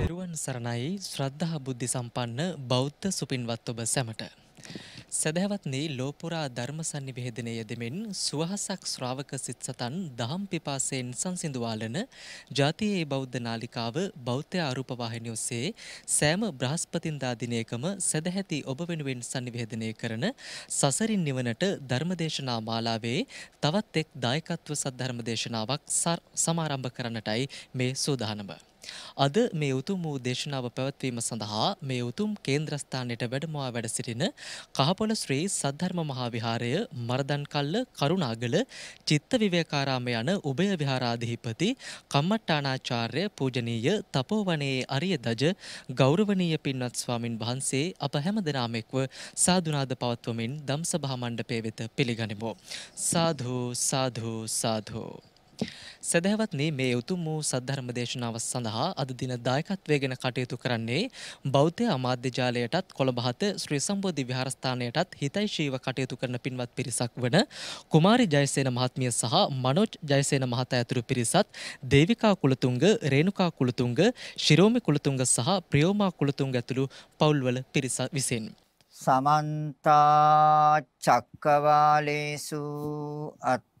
පෙරුවන් සරණයි ශ්‍රද්ධහා බුද්ධි සම්පන්න බෞද්ධ සුපින්වත් ඔබ සැමට. සැදැවත්නි ලෝපුරා ධර්ම සන්නිවේදනය යෙදෙමින් සුවහසක් ශ්‍රාවක සිත් සතන් දහම් පිපාසයෙන් සංසිඳුවාලන ජාතියේ බෞද්ධ නාලිකාව බෞද්ධ ආරූප වාහිනිය ඔස්සේ සෑම බ්‍රහස්පතින්දා දිනයකම සදැහැති ඔබ වෙනුවෙන් සන්නිවේදනය කරන සසරින් නිවනට ධර්මදේශනා මාලාවේ තවත් එක් දායකත්ව සද්ධර්ම දේශනාවක් සමාරම්භ කරන්නටයි මේ සූදානම. අද මේ උතුම් වූ දේශනාව පැවැත්වීම සඳහා මේ උතුම් කේන්ද්‍රස්ථානයට වැඩමවා වැඩ සිටින කහපොළ ශ්‍රී සද්ධර්ම මහා විහාරය මරදන්කල්ල කරුණාගල චිත්ත විවේකාරාම යන උභය විහාරාධිපති කම්මට්ටානාචාර්ය පූජනීය තපෝවනයේ අරිය දජ ගෞරවනීය පින්වත් ස්වාමින් වහන්සේ අප හැම දෙනාමෙක්ව සාදුනාද පවත්වමින් දම්සභා මණ්ඩපය වෙත පිළිගනිමු. සාධූ සාධූ සාධූ. සැදැහැවත්නි මේ උතුම් වූ සද්ධර්ම දේශනාව සඳහා අද දින දායකත්වය ගැන කටයුතු කරන්නේ බෞද්ධ අමාත්‍ය ජාලයටත් කොළඹ හත ශ්‍රී සම්බෝධි විහාරස්ථානයටත් හිතයිශීව කටයුතු කරන පින්වත් පිරිසක් වන කුමාරි ජයසේන මහත්මිය සහ මනෝජ් ජයසේන මහතා ඇතුළු පිරිසත් දේවිකා කුලතුංග, රේණුකා කුලතුංග, ශිරෝමි කුලතුංග සහ ප්‍රියෝමා කුලතුංග ඇතුළු පවුල්වල පිරිස විසින් සමන්තා චක්කවාලේසු අත්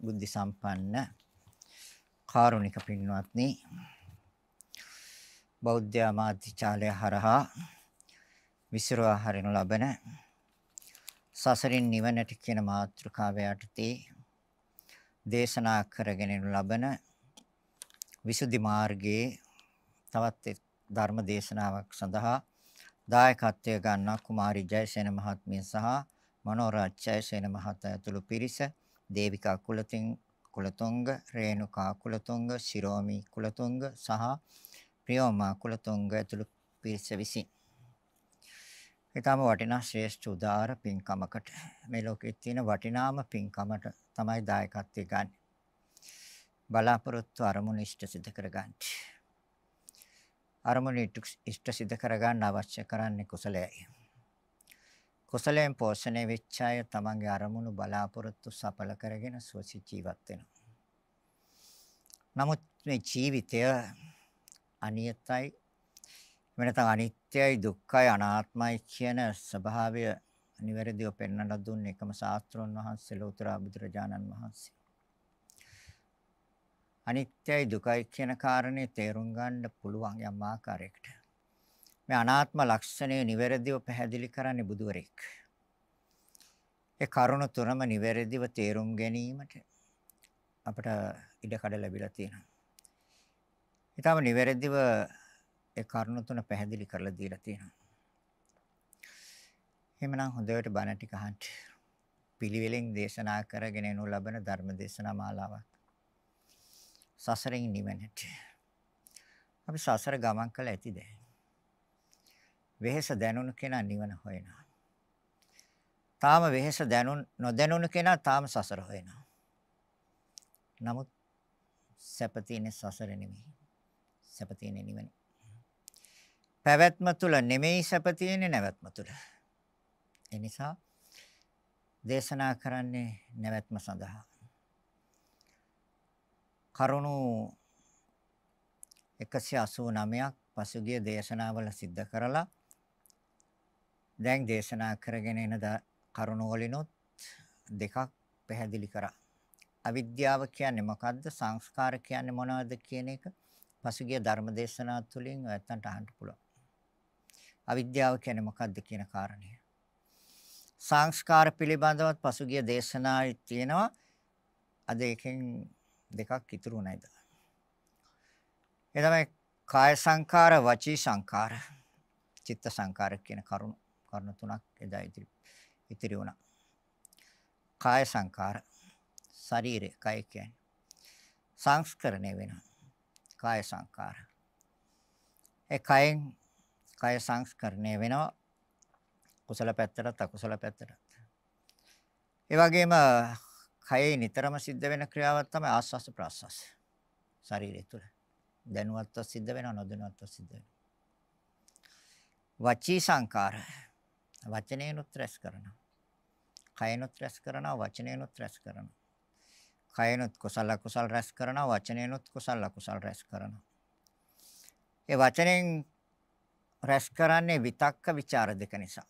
බුද්ධි සම්පන්න කාරුණික පින්වත්නි බෞද්ධ ආමාත්‍යාලය හරහා විසිරවා හරිනු ලබන සසරින් නිවනට කියන මාතෘකාව යටතේ දේශනා කරගෙන ලබන විසුද්ධි මාර්ගයේ තවත් ධර්ම දේශනාවක් සඳහා දායකත්වය ගන්නා කුමාරි ජයසේන මහත්මිය සහ මනෝරාජ් ජයසේන මහතා ඇතුළු පිරිස දේවිකා කුලතුංග කුලතුංග රේණුකා කුලතුංග ශිරෝමි කුලතුංග සහ ප්‍රියෝමා කුලතුංග ඇතුළු පිරිස විසින් ඊටම වටිනා ශ්‍රේෂ්ඨ උදාාර පින්කමකට මේ ලෝකයේ තියෙන වටිනාම පින්කමට තමයි දායකත්වය ගන්න. බලාපොරොත්තු අරමුණ ඉෂ්ට සිදු කරගන්න. අරමුණ ඉෂ්ට සිදු කරගන්න අවශ්‍ය කරන්නේ කුසලයයි. කුසලයෙන් පෝෂණය වෙච්ච අය තමන්ගේ අරමුණු බලාපොරොත්තු සඵල කරගෙන සුවසි ජීවත් වෙනවා. නමුත් මේ ජීවිතය අනියතයි වෙනතන අනිත්‍යයි දුක්ඛයි අනාත්මයි කියන ස්වභාවය නිවැරදිව පෙන්වලා දුන්නේ එකම ශාස්ත්‍රොන් වහන්සේ ලෝතර බුදුරජාණන් වහන්සේ. අනිත්‍යයි දුකයි කියන කාරණේ තේරුම් ගන්න පුළුවන් යම් ආකාරයකට. මේ අනාත්ම ලක්ෂණය නිවැරදිව පැහැදිලි කරන්නේ බුදුවරෙක්. ඒ කරුණ තුනම නිවැරදිව තේරුම් ගැනීමට අපට ඉඩකඩ ලැබිලා තියෙනවා. ඊටම නිවැරදිව ඒ කරුණ තුන පැහැදිලි කරලා දීලා තියෙනවා. එහෙමනම් හොඳට බණ ටික අහන්න. පිළිවෙලින් දේශනා කරගෙන එනු ලබන ධර්ම දේශනා මාලාවක්. සසරෙන් නිවෙන්නට. අපි සසර ගමන් කළ ඇතිද? වෙහෙස දැනුණු කෙනා නිවන හොයනවා. තාම වෙහෙස දැනුන් නොදැනුණු කෙනා තාම සසර හොයනවා. නමුත් සැප තියෙන සසර නෙමෙයි. සැප තියෙන නිවන. පැවැත්ම තුල නෙමෙයි සැප තියෙන්නේ නැවැත්ම තුල. ඒ නිසා දේශනා කරන්නේ නැවැත්ම සඳහා. කරුණු 189ක් පසුගිය දේශනාවල සිද්ධ කරලා දැන් දේශනා කරගෙන එන කරුණවලිනුත් දෙකක් පැහැදිලි කරා. අවිද්‍යාව කියන්නේ මොකද්ද? සංස්කාර කියන්නේ මොනවද කියන එක පසුගිය ධර්ම දේශනා තුළින් ඔයත්තන්ට අහන්න පුළුවන්. අවිද්‍යාව කියන්නේ මොකද්ද කියන කාරණය. සංස්කාර පිළිබඳවත් පසුගිය දේශනාවේ තියෙනවා. අද එකෙන් දෙකක් ඉතුරු නැද. ඒ තමයි කාය සංකාර, වචී සංකාර, චිත්ත සංකාර කියන කරුණු. කරුණු තුනක් එදා ඉතිරි ඉතිරි වුණා. කාය සංකාර ශරීරය කය කියන්නේ සංස්කරණය වෙනවා. කාය සංකාර. ඒ කයෙන් කය සංස්කරණය වෙනවා. කුසල පැත්තටත් අකුසල පැත්තටත්. ඒ වගේම කයේ නිතරම සිද්ධ වෙන ක්‍රියාවක් තමයි ආස්වාස් ප්‍රාස්වාස්. ශරීරය තුළ. දැනුවත්ව සිද්ධ වෙනවා නොදැනුවත්ව සිද්ධ වෙනවා. වචී සංකාරය වචනේනුත් රැස් කරනවා. කයනුත් රැස් කරනවා වචනේනුත් රැස් කරනවා. කයනුත් කුසල කුසල රැස් කරනවා වචනේනුත් කුසල කුසල රැස් කරනවා. ඒ වචනෙන් රැස් කරන්නේ විතක්ක ਵਿਚාර දෙක නිසා.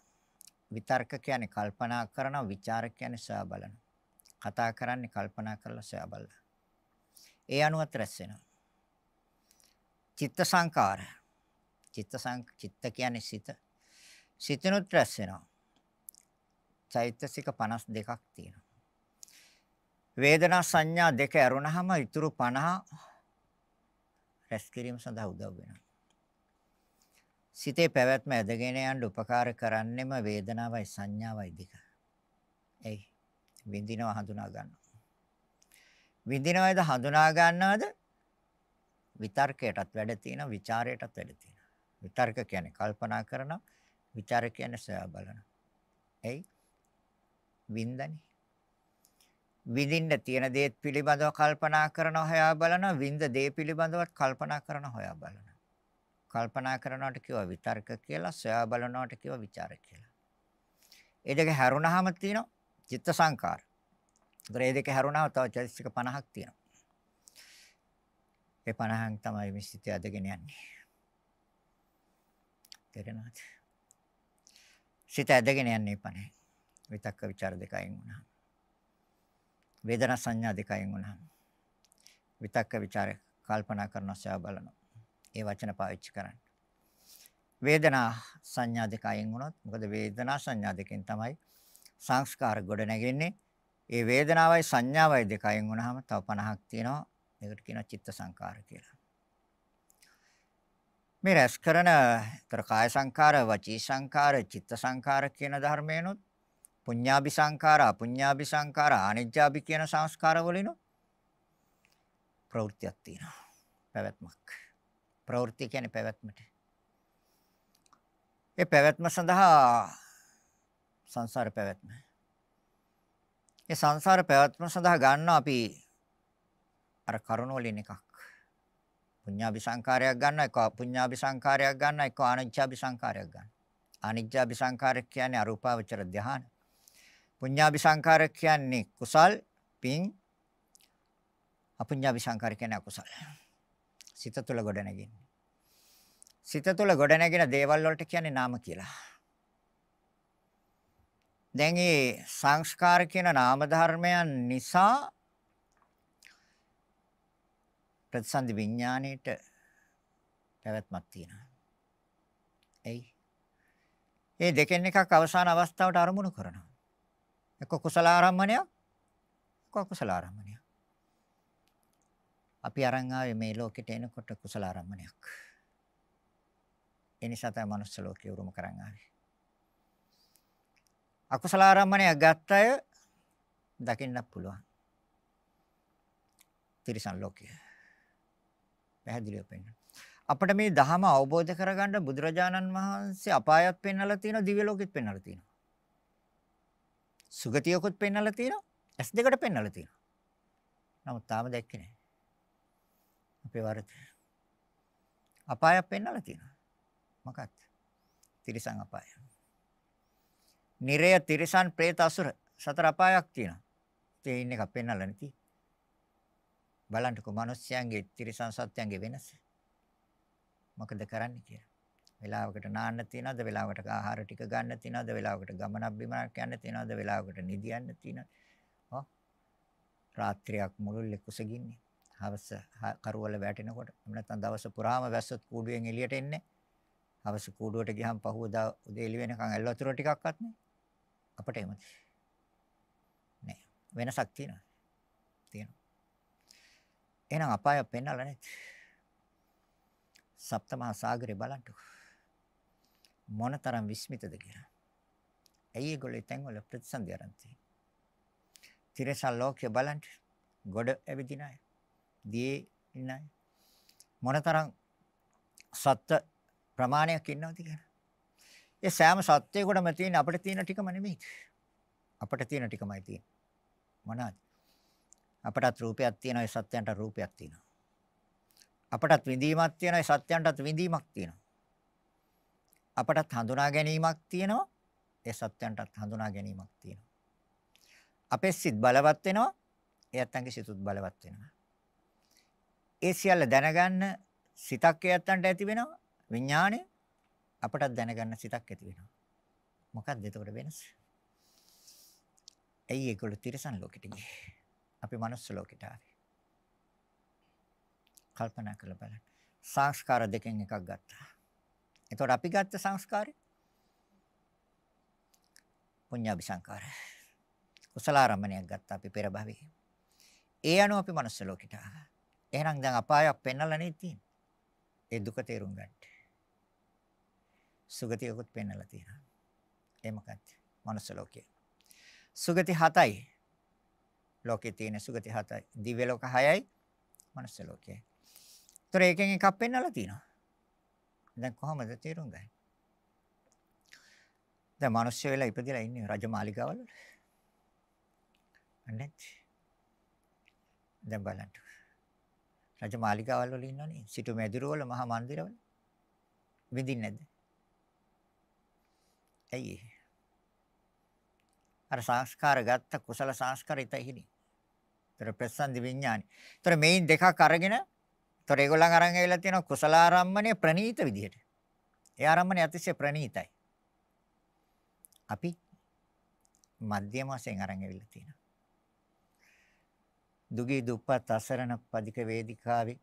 විතර්ක කියන්නේ කල්පනා කරනවා ਵਿਚාර කියන්නේ සොයා බලනවා. කතා කරන්නේ කල්පනා කරලා සොයා බලනවා. ඒ අනුවත් රැස් වෙනවා. චිත්ත සංකාර. චිත්ත සං චිත්ත කියන්නේ සිත. සිතනොත් රැස් වෙනවා. චෛතසික 52ක් තියෙනවා. වේදනා සංඥා දෙක ඇරුණාම ඉතුරු 50 රැස් කිරීම සඳහා උදව් වෙනවා. සිතේ පැවැත්ම ඇදගෙන යන්න උපකාර කරන්නෙම වේදනාවයි සංඥාවයි දෙක. එයි විඳිනව හඳුනා ගන්නවා. විඳිනවද හඳුනා ගන්නවද? විතර්කයටත් වැඩ තියෙනවා, ਵਿਚාරයටත් වැඩ තියෙනවා. විතර්ක කියන්නේ කල්පනා කරනවා, විචාර කියන්නේ සොයා බලන. එයි වින්දනේ. විඳින්න තියෙන දේ පිළිබඳව කල්පනා කරනවා හොයා බලනවා විඳ දේ පිළිබඳවත් කල්පනා කරනවා හොයා බලනවා කල්පනා කරනවට කියව විතර්ක කියලා සොයා බලනවට කියව ਵਿਚාර කියලා ඒ දෙක හැරුණාම තියෙනවා චිත්ත සංකාර. ඒතර ඒ දෙක හැරුණාම තව චෛතසික 50ක් තියෙනවා. ඒ 50න් තමයි මේ සිත අදගෙන යන්නේ. තේරෙනවද? සිත ඇදගෙන යන්න එපා නෑ. විතක්ක ਵਿਚාර දෙකයින් වුණා. වේදනා සංඥා දෙකයින් වුණා. විතක්ක ਵਿਚාර කල්පනා කරන සයා බලනවා. ඒ වචන පාවිච්චි කරන්න. වේදනා සංඥා දෙකයින් වුණොත් මොකද වේදනා සංඥා දෙකෙන් තමයි සංස්කාර ගොඩ නැගෙන්නේ. ඒ වේදනාවයි සංඥාවයි දෙකයින් වුණාම තව 50ක් තියෙනවා. ඒකට කියනවා චිත්ත සංකාර කියලා. මේ රැස් කරන ඒතර කාය සංකාර, වචී සංකාර, චිත්ත සංකාර කියන ධර්මයනොත් පුඤ්ඤාභි සංකාර, අපුඤ්ඤාභි සංකාර, ආනිජ්ජාභි කියන සංස්කාර වලිනොත් ප්‍රවෘත්තියක් තියෙනවා. පැවැත්මක්. ප්‍රවෘත්ති කියන්නේ පැවැත්මට. ඒ පැවැත්ම සඳහා සංසාර පැවැත්ම. ඒ සංසාර පැවැත්ම සඳහා ගන්න අපි අර කරුණ වලින් එකක්. පුඤ්ඤාභි සංඛාරයක් ගන්න එක පුඤ්ඤාභි සංඛාරයක් ගන්න එක ආනිච්ඡාභි සංඛාරයක් ගන්න. ආනිච්ඡාභි සංඛාර කියන්නේ අරූපාවචර ධ්‍යාන. පුඤ්ඤාභි සංඛාර කියන්නේ කුසල් පින් අපුඤ්ඤාභි සංඛාර කියන්නේ අකුසල්. සිත තුළ ගොඩනැගින්නේ. සිත තුළ ගොඩනැගෙන දේවල් වලට කියන්නේ නාම කියලා. දැන් මේ සංස්කාර කියන නාම ධර්මයන් නිසා ප්‍රතිසන්දි විඥාණයට පැවැත්මක් තියෙනවා. එයි. මේ දෙකෙන් එකක් අවසාන අවස්ථාවට අරමුණු කරනවා. එක්ක කුසල ආරම්මණයක්, එක්ක අකුසල ආරම්මණයක්. අපි අරන් ආවේ මේ ලෝකෙට එනකොට කුසල ආරම්මණයක්. ඒ නිසා තමයි මනුස්ස ලෝකේ උරුම කරන් ආවේ. අකුසල ආරම්මණයක් ගත්ත අය දකින්නත් පුළුවන්. තිරිසන් ලෝකයේ පැහැදිලිව පෙන්වන. අපිට මේ ධහම අවබෝධ කරගන්න බුදුරජාණන් වහන්සේ අපායත් පෙන්වලා තියෙනවා දිව්‍ය ලෝකෙත් පෙන්වලා තියෙනවා. සුගතියකුත් පෙන්වලා තියෙනවා. ඇස් දෙකට පෙන්වලා තියෙනවා. නමුත් තාම දැක්කේ නැහැ. අපේ වරද. අපායක් පෙන්වලා තියෙනවා. මොකක්ද? තිරිසන් අපාය. නිරය තිරිසන් പ്രേත අසුර සතර අපායක් තියෙනවා. ඒ ඉන්න එක පෙන්වලා නැති. බලන්නකෝ මිනිස්යන්ගේ තිරිසන් සත්‍යයන්ගේ වෙනස. මොකද කරන්නේ කියලා. වෙලාවකට නාන්න තියනවද? වෙලාවකට ආහාර ටික ගන්න තියනවද? වෙලාවකට ගමනක් බිමනක් යන්න තියනවද? වෙලාවකට නිදියන්න තියනවද? ඔව්. රාත්‍රියක් මුළුල්ලේ කුසගින්නේ. හවස කරුවල වැටෙනකොට එහෙම නැත්නම් දවස පුරාම වැස්සත් කූඩුවෙන් එළියට එන්නේ. හවස කූඩුවට ගියහම පහුවදා උදේ එළි වෙනකන් ඇල් වතුර ටිකක්වත් නෑ. අපට එහෙමද? නෑ. වෙනසක් තියෙනවා. එහෙනම් අපායක් පෙන්වලා නැති. සප්තමහා සාගරේ බලන්නකෝ. මොනතරම් විස්මිතද කියලා. ඇයි ඒගොල්ලෝ තැන්වල ප්‍රතිසන්දි ආරම්භ තියෙන්නේ? තිරසල් ලෝකය බලන්න. ගොඩ ඇවිදින අය. දියේ ඉන්න අය. මොනතරම් සත්ත්ව ප්‍රමාණයක් ඉන්නවද කියලා. ඒ සෑම සත්‍යයකටම තියෙන අපිට තියෙන ටිකම නෙමෙයි. අපිට තියෙන ටිකමයි තියෙන්නේ. මොනවාද? අපටත් රූපයක් තියෙනවා ඒ සත්‍යයන්ට රූපයක් තියෙනවා. අපටත් විඳීමක් තියෙනවා ඒ සත්‍යයන්ටත් විඳීමක් තියෙනවා. අපටත් හඳුනා ගැනීමක් තියෙනවා ඒ සත්‍යයන්ටත් හඳුනා ගැනීමක් තියෙනවා. අපේ සිත් බලවත් වෙනවා ඒ අත්තන්ගේ සිතුත් බලවත් වෙනවා. ඒ සියල්ල දැනගන්න සිතක් ඒ අත්තන්ට ඇති වෙනවා විඥාණය අපටත් දැනගන්න සිතක් ඇති වෙනවා. මොකක්ද එතකොට වෙනස? ඇයි ඒගොල්ලෝ තිරසන් ලෝකෙට ගියේ? අපි manuss ලෝකෙට ආවේ. කල්පනා කරලා බලන්න. සංස්කාර දෙකෙන් එකක් ගත්තා. එතකොට අපි ගත්ත සංස්කාරය පුඤ්ඤාභි සංකාර. කුසලාරම්මණයක් ගත්තා අපි පෙර භවයේ. ඒ අනුව අපි manuss ලෝකෙට ආවා. එහෙනම් දැන් අපායක් පෙන්නලා නේ තියෙන්නේ. ඒ දුක තේරුම් ගන්න. සුගතියකුත් පෙන්නලා තියෙනවා. ඒ මොකක්ද? manuss ලෝකය. සුගති 7යි. ලෝකේ තියෙන සුගති හතයි. දිව්‍ය ලෝක හයයි. මනුස්ස ලෝකයයි. ඒතර එකෙන් එකක් පෙන්වලා තිනවා. දැන් කොහොමද තේරුම් ගන්නේ? දැන් මිනිස්සු වෙලා ඉපදිලා ඉන්නේ රජමාලිගාවල. නැත්. දැන් බලන්න. රජමාලිගාවල් වල ඉන්නවනේ සිටු මැදිරවල මහා මන්දිරවල. විඳින්නේ නැද්ද? ඇයි? අර සංස්කාර ගත්ත කුසල සංස්කාර ඉතහිනේ. ඒතර ප්‍රසන්දි විඥානි. ඒතර මේන් දෙකක් අරගෙන ඒතර ඒගොල්ලන් අරන් ඇවිල්ලා තියෙනවා කුසල ආරම්මණය ප්‍රණීත විදිහට. ඒ ආරම්මණය අතිශය ප්‍රණීතයි. අපි මධ්‍යම වශයෙන් අරන් ඇවිල්ලා තියෙනවා. දුගී දුප්පත් අසරණ පදික වේදිකාවේ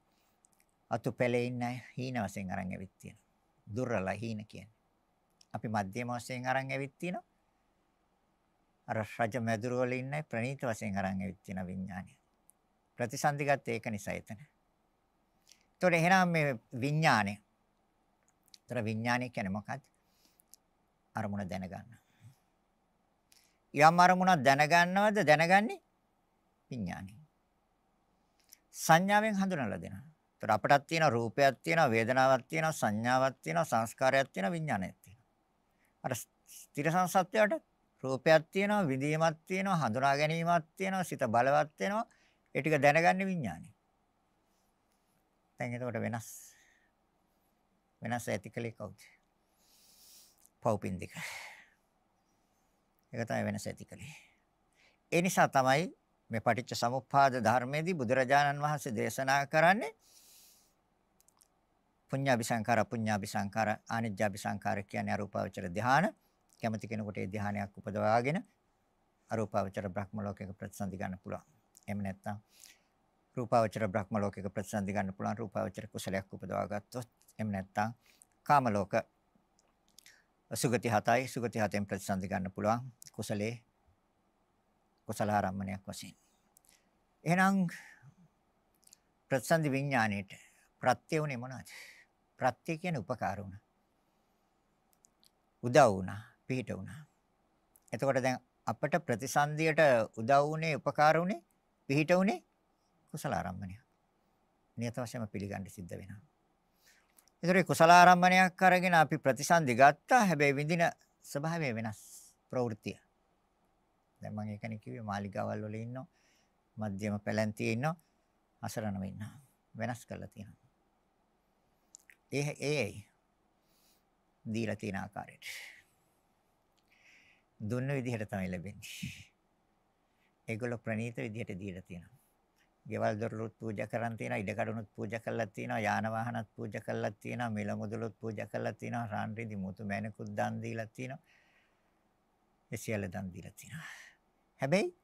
අතු පැලේ ඉන්න හීන වශයෙන් අරන් ඇවිත් තියෙනවා. දුර්වල හීන කියන්නේ. අපි මධ්‍යම වශයෙන් අරන් ඇවිත් තියෙනවා. අර රජ මැදුර වල ඉන්න ප්‍රණීත වශයෙන් අරන් ඇවිත් තියෙන විඥානය. ප්‍රතිසන්දිගත ඒක නිසා එතන. ඒතොර එහෙනම් මේ විඥානය. ඒතොර විඥානය කියන්නේ මොකක්ද? අරමුණ දැනගන්න. යම් අරමුණක් දැනගන්නවද දැනගන්නේ? විඥානය. සංඥාවෙන් හඳුනලා දෙනවා. ඒතොර අපටත් තියෙන රූපයක් තියෙනවා, වේදනාවක් තියෙනවා, සංඥාවක් තියෙනවා, සංස්කාරයක් තියෙනවා, විඥානයක් තියෙනවා. අර ත්‍රිසං සත්‍යයටත් රූපයක් තියෙනවා, විඳීමක් තියෙනවා, හඳුනා ගැනීමක් තියෙනවා, සිත බලවත් වෙනවා. ඒ ටික දැනගන්නේ විඥානය. දැන් එතකොට වෙනස්. වෙනස් ඇතිකලේ කවුද? පෞපින්දික. ඒක තමයි වෙනස ඇතිකලේ. ඒ නිසා තමයි මේ පටිච්ච සමුප්පාද ධර්මයේදී බුදුරජාණන් වහන්සේ දේශනා කරන්නේ පුඤ්ඤාභිසංකාර පුඤ්ඤාභිසංකාර ආනිජ්ජාභිසංකාර කියන්නේ අරූපාවචර ධානය කැමති කෙනෙකුට ඒ ධානයක් උපදවාගෙන අරූපාවචර බ්‍රහ්ම ලෝකයක ප්‍රතිසන්දි ගන්න පුළුවන්. එහෙම නැත්නම් රූපාවචර බ්‍රහ්ම ලෝකයක ප්‍රතිසන්දි ගන්න පුළුවන් රූපාවචර කුසලයක් උපදවා ගත්තොත්. එහෙම නැත්නම් කාම ලෝක සුගති හතයි සුගති හතෙන් ප්‍රතිසන්දි ගන්න පුළුවන් කුසලේ කුසල ආරම්මණයක් වශයෙන්. එහෙනම් ප්‍රතිසන්දි විඥාණයට ප්‍රත්‍ය උනේ මොනවද? ප්‍රත්‍ය කියන්නේ උපකාර උනා. උදව් උනා. පිහිට වුණා. එතකොට දැන් අපට ප්‍රතිසන්දියට උදව් වුණේ, උපකාර වුණේ, පිහිට වුණේ කුසල ආරම්මණය. නියත වශයෙන්ම පිළිගන්න සිද්ධ වෙනවා. ඒතරේ කුසල ආරම්මණයක් අරගෙන අපි ප්‍රතිසන්දි ගත්තා. හැබැයි විඳින ස්වභාවය වෙනස්. ප්‍රවෘත්තිය. දැන් මම ඒකනේ කිව්වේ මාලිගාවල් වල ඉන්නවා. මධ්‍යම පැලැන්තියේ ඉන්නවා. අසරණව ඉන්නවා. වෙනස් කරලා තියෙනවා. ඒ ඒ දීලා තියෙන ආකාරයට දුන්න විදිහට තමයි ලැබෙන්නේ. ඒගොල්ලෝ ප්‍රණීත විදිහට දීලා තියෙනවා. ගෙවල් දොරලුත් පූජා කරන් තියෙනවා, ඉඩ කඩුනුත් පූජා කරලා තියෙනවා, යාන වාහනත් පූජා කරලා තියෙනවා, මිල මුදලුත් පූජා කරලා තියෙනවා, රාන් රිදි මුතු මැණිකුත් දන් දීලා තියෙනවා. ඒ සියල්ල දන් දීලා තියෙනවා. හැබැයි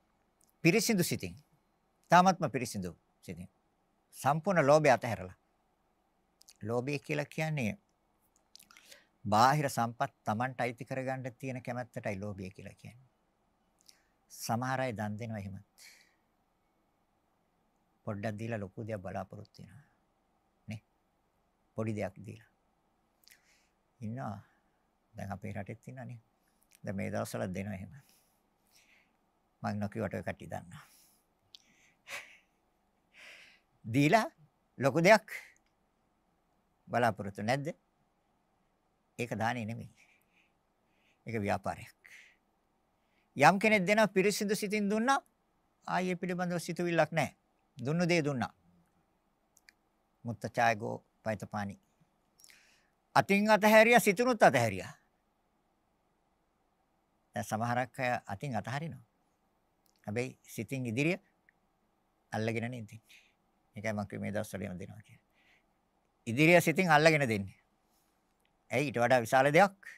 පිරිසිදු සිතින්, තාමත්ම පිරිසිදු සිතින් සම්පූර්ණ ලෝභය අතහැරලා. ලෝභය කියලා කියන්නේ බාහිර සම්පත් Tamanට අයිති කරගන්න තියෙන කැමැත්තටයි ලෝභය කියලා කියන්නේ. සමහර අය දන් දෙනවා එහෙමත්. පොඩ්ඩක් දීලා ලොකු දෙයක් බලාපොරොත්තු වෙනවා. නේ? පොඩි දෙයක් දීලා. ඉන්නවා. දැන් අපේ රටෙත් ඉන්නනේ. දැන් මේ දවස්වල දෙනවා එහෙම. මම නොකියට ඔය කට්ටිය දන්නවා. දීලා ලොකු දෙයක් බලාපොරොත්තු නැද්ද? ඒක දානේ නෙමෙයි. ඒක ව්‍යාපාරයක්. යම් කෙනෙක් දෙනවා පිරිසිදු සිතින් දුන්නා ආයේ පිළිබඳව සිතුවිල්ලක් නැහැ. දුන්නු දේ දුන්නා. මුත්තචායගෝ පයිතපානි. අතින් අතහැරියා සිතුනුත් අතහැරියා. දැන් සමහරක් අය අතින් අතහරිනවා. හැබැයි සිතින් ඉදිරිය අල්ලගෙන නේ ඉතින්. මේකයි මම කිව්වේ මේ දවස්වල එහෙම දෙනවා කියලා. ඉදිරිය සිතින් අල්ලගෙන දෙන්නේ. ඇයි ඊට වඩා විශාල දෙයක්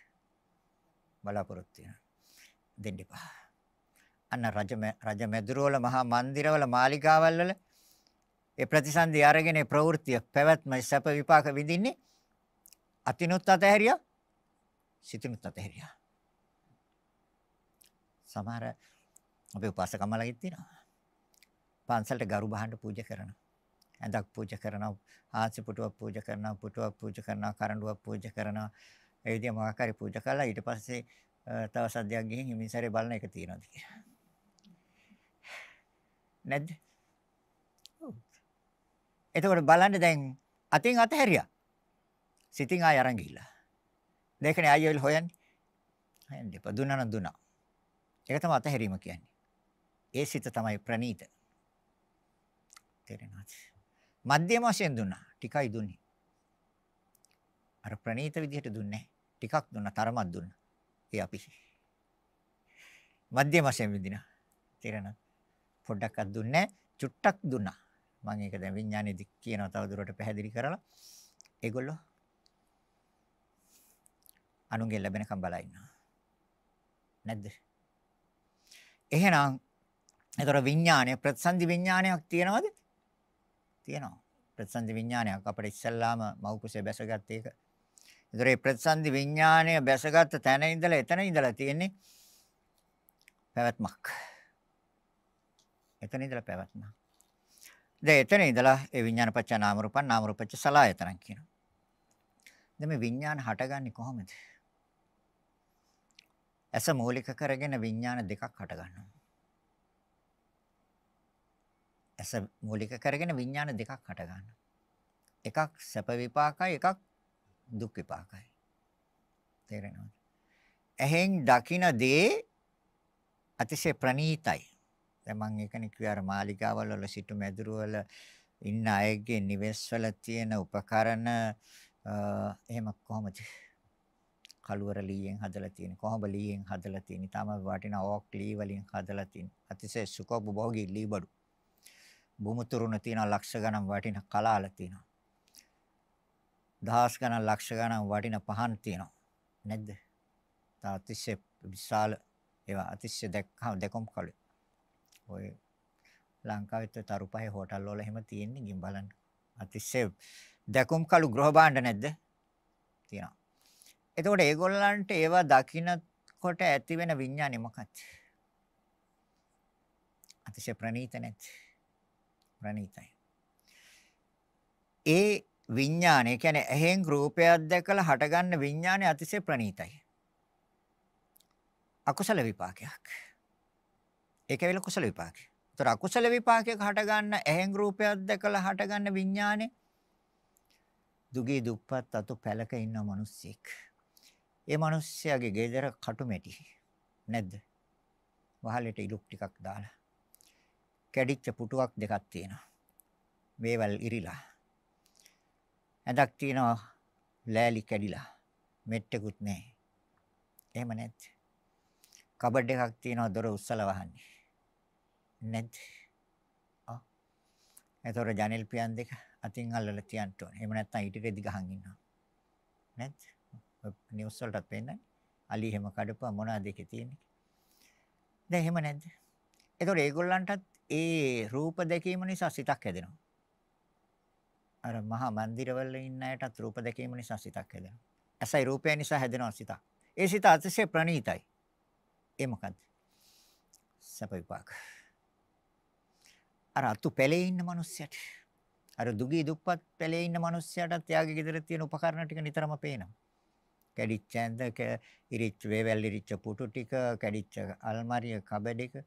බලාපොරොත්තු වෙන. දෙන්න එපා. අන්න රජම රජමැදුරවල මහා මන්දිරවල මාලිගාවල් වල ඒ ප්‍රතිසන්දි අරගෙන ප්‍රවෘත්තිය පැවැත්ම සැප විපාක විඳින්නේ අතිනුත් අතහැරියා සිතිනුත් අතහැරියා. සමහර අපේ උපාසකම්මලාගෙත් තියෙනවා. පන්සලට ගරු බහන්න පූජා කරනවා. ඇඳක් පූජා කරනවා, ආසි පුටුවක් පූජා කරනවා, පුටුවක් පූජා කරනවා, කරඬුවක් පූජා කරනවා. ඒ විදිහ මොකක් හරි පූජා කළා ඊට පස්සේ තව සද්දයක් ගිහින් හිමිසරේ බලන එක තියෙනවාද කියලා. නැද්ද? ඔව්. එතකොට බලන්න දැන් අතින් අතහැරියා. සිතින් ආය අරන් ගිහිල්ලා. දෙකනේ ආයෙල් හොයන්නේ. හොයන්න දෙපා දුන්නා නම් දුන්නා. ඒක තමයි අතහැරීම කියන්නේ. ඒ සිත තමයි ප්‍රනීත. තේරෙනවද? මධ්‍යම වශයෙන් දුන්නා. ටිකයි දුන්නේ. අර ප්‍රණීත විදිහට දුන්නේ ටිකක් දුන්නා, තරමක් දුන්නා. ඒ අපි මධ්‍යම වශයෙන් විඳිනා. තේරෙනවද? පොඩ්ඩක්වත් දුන්නේ චුට්ටක් දුන්නා. මම ඒක දැන් විඥානයේදී කියනවා තව දුරට පැහැදිලි කරලා. ඒගොල්ලෝ අනුන්ගෙන් ලැබෙනකම් බලා ඉන්නවා. නැද්ද? එහෙනම් ඒතර විඥානය ප්‍රතිසන්දි විඥානයක් තියෙනවද? තියෙනවා. ප්‍රතිසන්දි විඥානයක් අපිට ඉස්සල්ලාම මව් කුසේ බැසගත් එක. ඒතර මේ ප්‍රතිසන්දි විඥානය බැසගත් තැන ඉඳලා එතන ඉඳලා තියෙන්නේ පැවැත්මක්. එතන ඉඳලා පැවැත්ම. දැන් එතන ඉඳලා ඒ විඥානපච්ච නාම රූපන් නාම රූපච්ච සලායතනක් කියනවා. දැන් මේ විඥාන හටගන්නේ කොහොමද? ඇස මූලික කරගෙන විඥාන දෙකක් හටගන්නවා. ඇස මූලික කරගෙන විඥාන දෙකක් හට ගන්නවා. එකක් සැප විපාකයි එකක් දුක් විපාකයි. තේරෙනවද? ඇහෙන් දකින දේ අතිශය ප්‍රණීතයි. දැන් මම ඒකනේ කිව්වා අර මාලිගාවල් වල සිටු මැදුරු වල ඉන්න අයගේ නිවෙස් වල තියෙන උපකරණ එහෙම කොහොමද? කළුවර ලීයෙන් හදලා තියෙන, කොහොඹ ලීයෙන් හදලා තියෙන, ඊටම වටිනා ඕක් ලී වලින් හදලා තියෙන. අතිශය සුඛෝපභෝගී ලී බඩු. බුමුතුරුණ තියෙනවා ලක්ෂ ගණන් වටින කලාල තියෙනවා. දහස් ගණන් ලක්ෂ ගණන් වටින පහන් තියෙනවා. නැද්ද? තා අතිශය විශාල ඒවා අතිශය දැක්කම දෙකොම් කළු. ඔය ලංකාවේ තරු පහේ හෝටල් වල එහෙම තියෙන්නේ ගින් බලන්න. අතිශය දැකුම් කළු ගෘහ භාණ්ඩ නැද්ද? තියෙනවා. එතකොට ඒගොල්ලන්ට ඒවා දකින්නකොට ඇති වෙන විඥානේ මොකක්ද? අතිශය ප්‍රණීත නැද්ද? ප්‍රණීතයි. ඒ විඥානය කියන්නේ ඇහෙන් රූපයක් දැකලා හටගන්න විඥානය අතිශය ප්‍රණීතයි. අකුසල විපාකයක්. ඒක වෙල කුසල විපාකයක්. ඒතර අකුසල විපාකයක හටගන්න ඇහෙන් රූපයක් දැකලා හටගන්න විඥානය දුගී දුප්පත් අතු පැලක ඉන්න මිනිස්සෙක්. ඒ මිනිස්සයාගේ ගෙදර කටුමැටි. නැද්ද? වහලෙට ඉලුක් ටිකක් දාලා කැඩිච්ච පුටුවක් දෙකක් තියෙනවා. වේවල් ඉරිලා. ඇඳක් තියෙනවා ලෑලි කැඩිලා. මෙට්ටකුත් නැහැ. එහෙම නැද්ද? කබඩ් එකක් තියෙනවා දොර උස්සලා වහන්නේ. නැද්ද? ආ. ඒතොර ජනෙල් පියන් දෙක අතින් අල්ලලා තියන්න ඕනේ. එහෙම නැත්නම් ඊට රෙදි ගහන් ඉන්නවා. නැද්ද? නිවුස් වලටත් පේන්නේ. අලි එහෙම කඩපුවා මොනවද ඒකේ තියෙන්නේ? දැන් එහෙම නැද්ද? ඒතොර ඒගොල්ලන්ටත් ඒ රූප දැකීම නිසා සිතක් හැදෙනවා. අර මහා મંદિરවල ඉන්න අයටත් රූප දැකීම නිසා සිතක් හැදෙනවා. ඇසයි රූපය නිසා හැදෙනවා සිතක්. ඒ සිත අතිශය ප්‍රණීතයි. ඒ මොකද්ද? සැප විපාක. අර අතු පැලේ ඉන්න මිනිස්සයට අර දුගී දුප්පත් පැලේ ඉන්න මිනිස්සයටත් එයාගේ ගෙදර තියෙන උපකරණ ටික නිතරම පේනවා. කැඩිච්ච ඇඳ, ඉරිච්ච වේවැල් ඉරිච්ච පුටු ටික, කැඩිච්ච අල්මාරිය කබඩ එක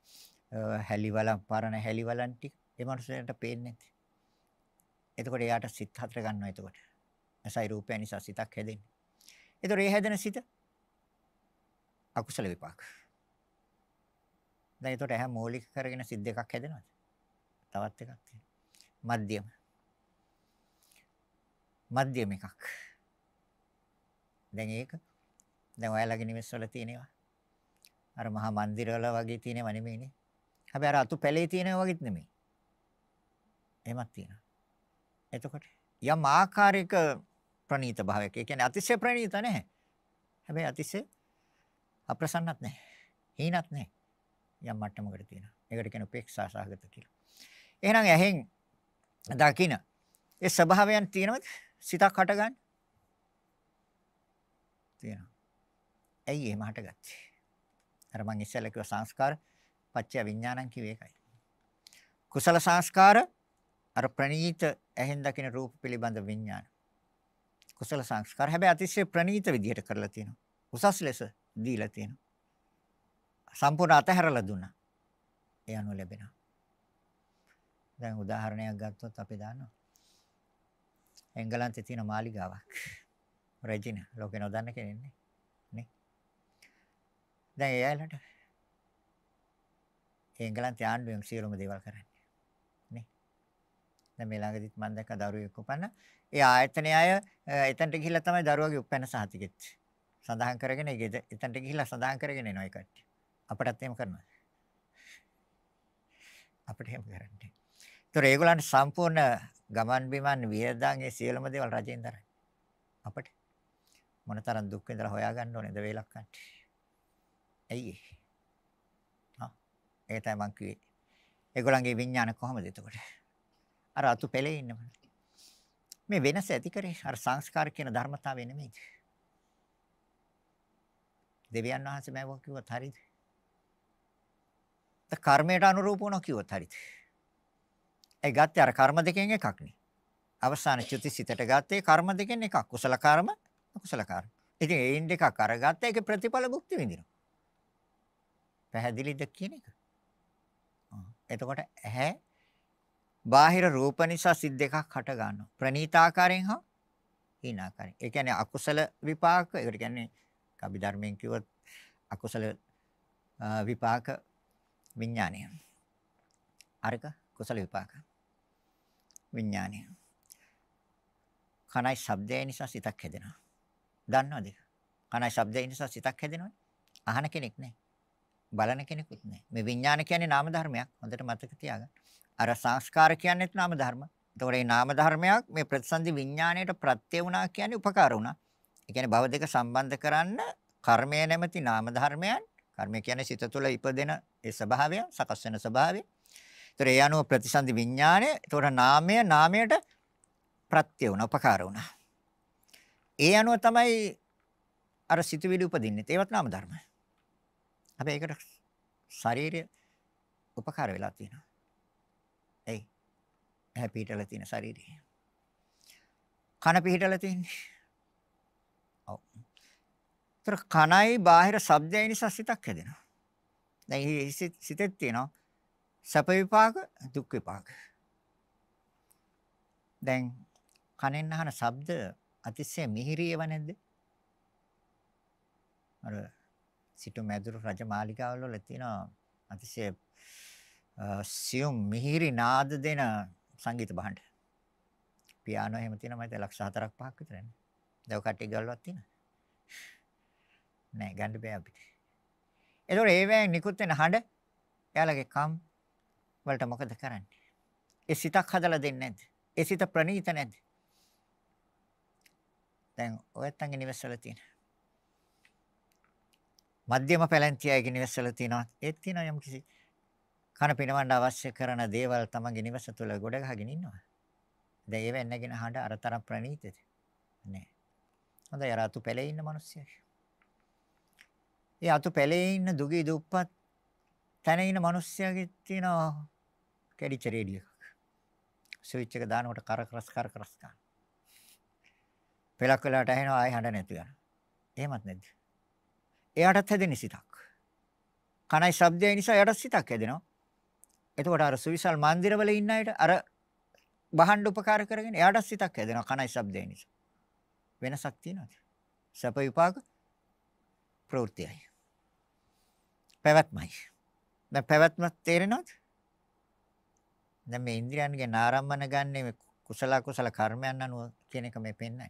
හැලිවලන් පරණ හැලිවලන් ටික ඒ මනුස්සයාට පේන්නේ නැති. එතකොට එයාට සිත් හතර ගන්නවා එතකොට. ඇසයි රූපය නිසා සිතක් හැදෙන්නේ. එතකොට ඒ හැදෙන සිත අකුසල විපාක. දැන් එතකොට එහා මූලික කරගෙන සිත් දෙකක් හැදෙනවද? තවත් එකක් තියෙනවා. මධ්‍යම. මධ්‍යම එකක්. දැන් ඒක දැන් ඔයාලගේ නිවෙස් වල තියෙනවා. අර මහා මන්දිරවල වගේ තියෙනව නෙමෙයිනේ. හැබැයි අර අතු පැලේ තියෙනවා වගේත් නෙමෙයි. එහෙමත් තියෙනවා. එතකොට යම් ආකාරයක ප්‍රණීත භාවයක. ඒ කියන්නේ අතිශය ප්‍රණීත නැහැ. හැබැයි අතිශය අප්‍රසන්නත් නැහැ. හීනත් නැහැ. යම් මට්ටමකට තියෙනවා. ඒකට කියන උපේක්ෂා සහගත කියලා. එහෙනම් ඇහෙන් දකින ඒ ස්වභාවයන් තියෙනවද? සිතක් හටගන්න. තියෙනවා. ඇයි එහෙම හටගත්තේ? අර මං ඉස්සෙල්ලා කිව්ව සංස්කාර පච්චය විඥානං කිව්වේ ඒකයි. කුසල සංස්කාර අර ප්‍රණීත ඇහෙන් දකින රූප පිළිබඳ විඥාන. කුසල සංස්කාර හැබැයි අතිශය ප්‍රණීත විදිහට කරලා තියෙනවා. උසස් ලෙස දීලා තියෙනවා. සම්පූර්ණ අතහැරලා දුන්නා. ඒ අනුව ලැබෙනවා. දැන් උදාහරණයක් ගත්තොත් අපි දන්නවා. එංගලන්තේ තියෙන මාලිගාවක්. රෙජිනා ලෝකේ නොදන්න කෙනෙක් නේ. දැන් එයාලට එංගලන්තේ ආණ්ඩුවෙන් සියලුම දේවල් කරන්නේ. නේ. දැන් මේ ළඟදිත් මම දැක්ක දරුවෙක් උපන්න. ඒ ආයතනය අය එතනට ගිහිල්ලා තමයි දරුවගේ උපැන්න සහතිකෙත් සඳහන් කරගෙන ඒක එතනට ගිහිල්ලා සඳහන් කරගෙන එනවා ඒ කට්ටිය. අපටත් එහෙම කරනවා. අපිට එහෙම කරන්නේ. ඒතර ඒගොල්ලන්ට සම්පූර්ණ ගමන් බිමන් වියදම් ඒ සියලුම දේවල් රජෙන් දරන්නේ. අපට මොනතරම් දුක් විඳලා හොයා ගන්න ඕනේද වේලක් ගන්න. ඇයි ඒ? ඒකයි මං කිව්වේ. ඒගොල්ලන්ගේ විඥාන කොහමද එතකොට? අර අතු පෙළේ ඉන්නවනේ. මේ වෙනස ඇති කරේ අර සංස්කාර කියන ධර්මතාවය නෙමෙයි. දෙවියන් වහන්සේ මෑවෝ කිව්වත් හරියද? ත කර්මයට අනුරූප වුණා කිව්වත් හරියද? ඒ ගත්තේ අර කර්ම දෙකෙන් එකක් නේ. අවසාන චුති සිතට ගත්තේ කර්ම දෙකෙන් එකක්. කුසල කර්ම, අකුසල කර්ම. ඉතින් ඒන් දෙකක් අරගත්ත ඒකේ ප්‍රතිඵල භුක්ති විඳිනවා. පැහැදිලිද කියන එක? එතකොට ඇහැ බාහිර රූප නිසා සිත් දෙකක් හට ගන්නවා. ප්‍රනීතාකාරයෙන් හා හීනාකාරයෙන්. ඒ කියන්නේ අකුසල විපාක. ඒකට කියන්නේ අපි ධර්මයෙන් කිව්වොත් අකුසල විපාක විඥානය. අරක කුසල විපාක විඥානය. කනයි ශබ්දය නිසා සිතක් හැදෙනවා. දන්නවද? කනයි ශබ්දය නිසා සිතක් හැදෙනවද? අහන කෙනෙක් නැහැ. බලන කෙනෙකුත් නැහැ. මේ විඥාන කියන්නේ නාම ධර්මයක්. හොඳට මතක තියාගන්න. අර සංස්කාර කියන්නේත් නාම ධර්ම. එතකොට මේ නාම ධර්මයක් මේ ප්‍රතිසන්දි විඥාණයට ප්‍රත්‍ය වුණා කියන්නේ උපකාර වුණා. ඒ කියන්නේ භව දෙක සම්බන්ධ කරන්න කර්මය නැමැති නාම ධර්මයන් කර්මය කියන්නේ සිත තුළ ඉපදෙන ඒ ස්වභාවය සකස් වෙන ස්වභාවය. ඒතර ඒ අනුව ප්‍රතිසන්දි විඥාණය. ඒතර නාමය නාමයට ප්‍රත්‍ය වුණා උපකාර වුණා. ඒ අනුව තමයි අර සිතුවිලි උපදින්නේ. ඒවත් නාම ධර්මයි. හැබැයි ඒකට ශාරීරිය උපකාර වෙලා තියෙනවා. එයි. ඇහැ පිහිටලා තියෙන ශරීරය. කන පිහිටලා තියෙන්නේ. ඔව්. ඒතර කනයි බාහිර ශබ්දයයි නිසා සිතක් හැදෙනවා. දැන් සිතෙත් තියෙනවා සැප විපාක දුක් විපාක. දැන් කනෙන් අහන ශබ්ද අතිශය මිහිරියව නැද්ද? අර සිටු මැදුරු රජමාලිගාවල තියෙන අතිශය සියුම් මිහිරි නාද දෙන සංගීත භාණ්ඩ. පියානෝ එහෙම තියෙනවා මම හිතා ලක්ෂ 4ක් 5ක් විතර නේ. දව කට්ටිය ගල්වත් තියෙනවා. නෑ ගන්න බෑ අපිට. ඒතකොට ඒ වෑන් නිකුත් වෙන හඬ එයාලගේ කම් වලට මොකද කරන්නේ? ඒ සිතක් හදලා දෙන්නේ නැද්ද? ඒ සිත ප්‍රණීත නැද්ද? දැන් ඔයත් අංගේ නිවසල තියෙනවා. මධ්‍යම පැලැන්තියයි කියන ඉවසල තියෙනවා. ඒත් තියෙනවා යම්කිසි කන පිනවන්න අවශ්‍ය කරන දේවල් තමන්ගේ නිවස තුළ ගොඩ ගහගෙන ඉන්නවා. දැන් ඒව එන්නගෙන හඬ අරතරම් ප්‍රණීතද? නෑ. හොඳයි අර අතු පැලේ ඉන්න මිනිස්සෙක්. ඒ අතු පැලේ ඉන්න දුගී දුප්පත් තැන ඉන්න මිනිස්සයාගේ තියෙන කැඩිච්ච රේඩියෝ එකක්. ස්විච් එක දානකොට කර ක්‍රස් කර ක්‍රස් ගන්න. පෙලක් වෙලාට ඇහෙනවා ආයෙ හඬ නැති යනවා. එහෙමත් නැද්ද? එයාටත් හැදෙන සිතක්. කනයි ශබ්දය නිසා එයාටත් සිතක් හැදෙනවා. එතකොට අර සුවිසල් මන්දිරවල ඉන්න අයට අර බහන් උපකාර කරගෙන එයාටත් සිතක් හැදෙනවා කනයි ශබ්දය නිසා. වෙනසක් තියෙනවද? සැප විපාක ප්‍රවෘත්තියයි. පැවැත්මයි. දැන් පැවැත්ම තේරෙනවද? දැන් මේ ඉන්ද්‍රියන්ගේ නාරම්මන ගන්න මේ කුසල කුසල කර්මයන් අනුව කියන එක මේ පෙන්නයි.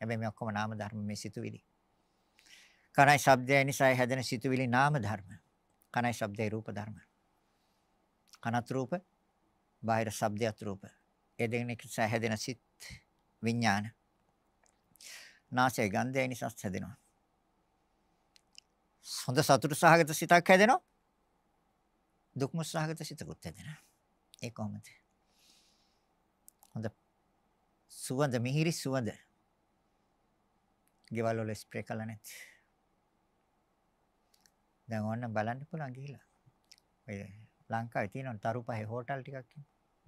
හැබැයි මේ ඔක්කොම නාම ධර්ම මේ සිතුවිලි. කනයි ශබ්දය නිසා හැදෙන සිතුවිලි නාම ධර්ම. කනයි ශබ්දේ රූප ධර්ම. කනත් රූප, බාහිර ශබ්දයත් රූප. ඒ දෙක නිසා හැදෙන සිත් විඥාන. නාසය ගන්ධය නිසා හැදෙනවා. හොඳ සතුට සහගත සිතක් හැදෙනවා. දුක්ම සහගත සිතකුත් හැදෙනවා. ඒ කොහොමද? හොඳ සුවඳ මිහිරි සුවඳ. ගෙවල් වල ස්ප්‍රේ කළා නැත්නම් දැන් ඕන්න බලන්න පුළුවන් ගිහිලා. ඔය ලංකාවේ තියෙන තරු පහේ හෝටල් ටිකක්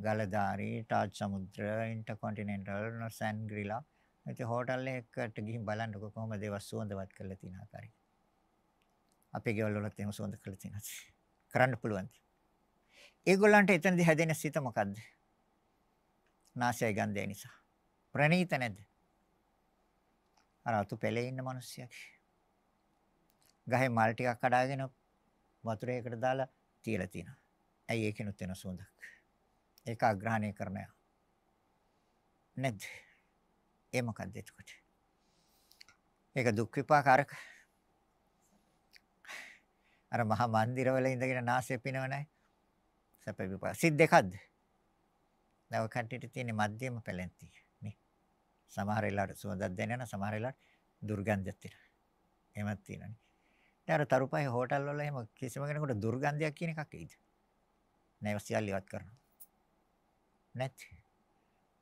ගලදාරේ, තාජ් සමුද්‍ර, ඉන්ටර්කොන්ටිනෙන්ටල්, නොසන් ග්‍රිලා. ඒ හෝටල් එකකට ගිහින් බලන්නකො කොහොමද ඒවා සුවඳවත් කරලා තියෙන ආකාරය. අපේ ගෙවල් වලත් එහෙම සුවඳ කරලා තියෙනවා. කරන්න පුළුවන්. ඒගොල්ලන්ට එතනදී හැදෙන සිත මොකද්ද? නාසය ගන්ධය නිසා. ප්‍රණීත නැද්ද? අර අතු පෙළේ ඉන්න මිනිස්සයෙක්. ගහේ මල් ටිකක් කඩාගෙන වතුරේකට දාලා තියලා තිනවා. ඇයි ඒකිනුත් එන සුවඳක්? ඒක අග්‍රහණය කරනවා. නැද්ද? ඒ මොකද්ද එතකොට? ඒක දුක් විපාකාරක. අර මහා මන්දිරවල ඉඳගෙන නාසය පිනවනයි. සැප විපාක. සිත් දෙකක්ද? දැන් ඔය කන්ටිට තියෙන මධ්‍යම පැලැන්තිය. නේ. සමහර වෙලාවට සුවඳක් දැනෙනවා, සමහර වෙලාවට දුර්ගන්ධයක් තියෙනවා. එමත් තියෙනවානේ. අර තරුපහේ හෝටල් වල එහෙම කිසිම කෙනෙකුට දුර්ගන්ධයක් කියන එකක් එයිද? නෑ සියල්ල ඉවත් කරනවා. නැත්.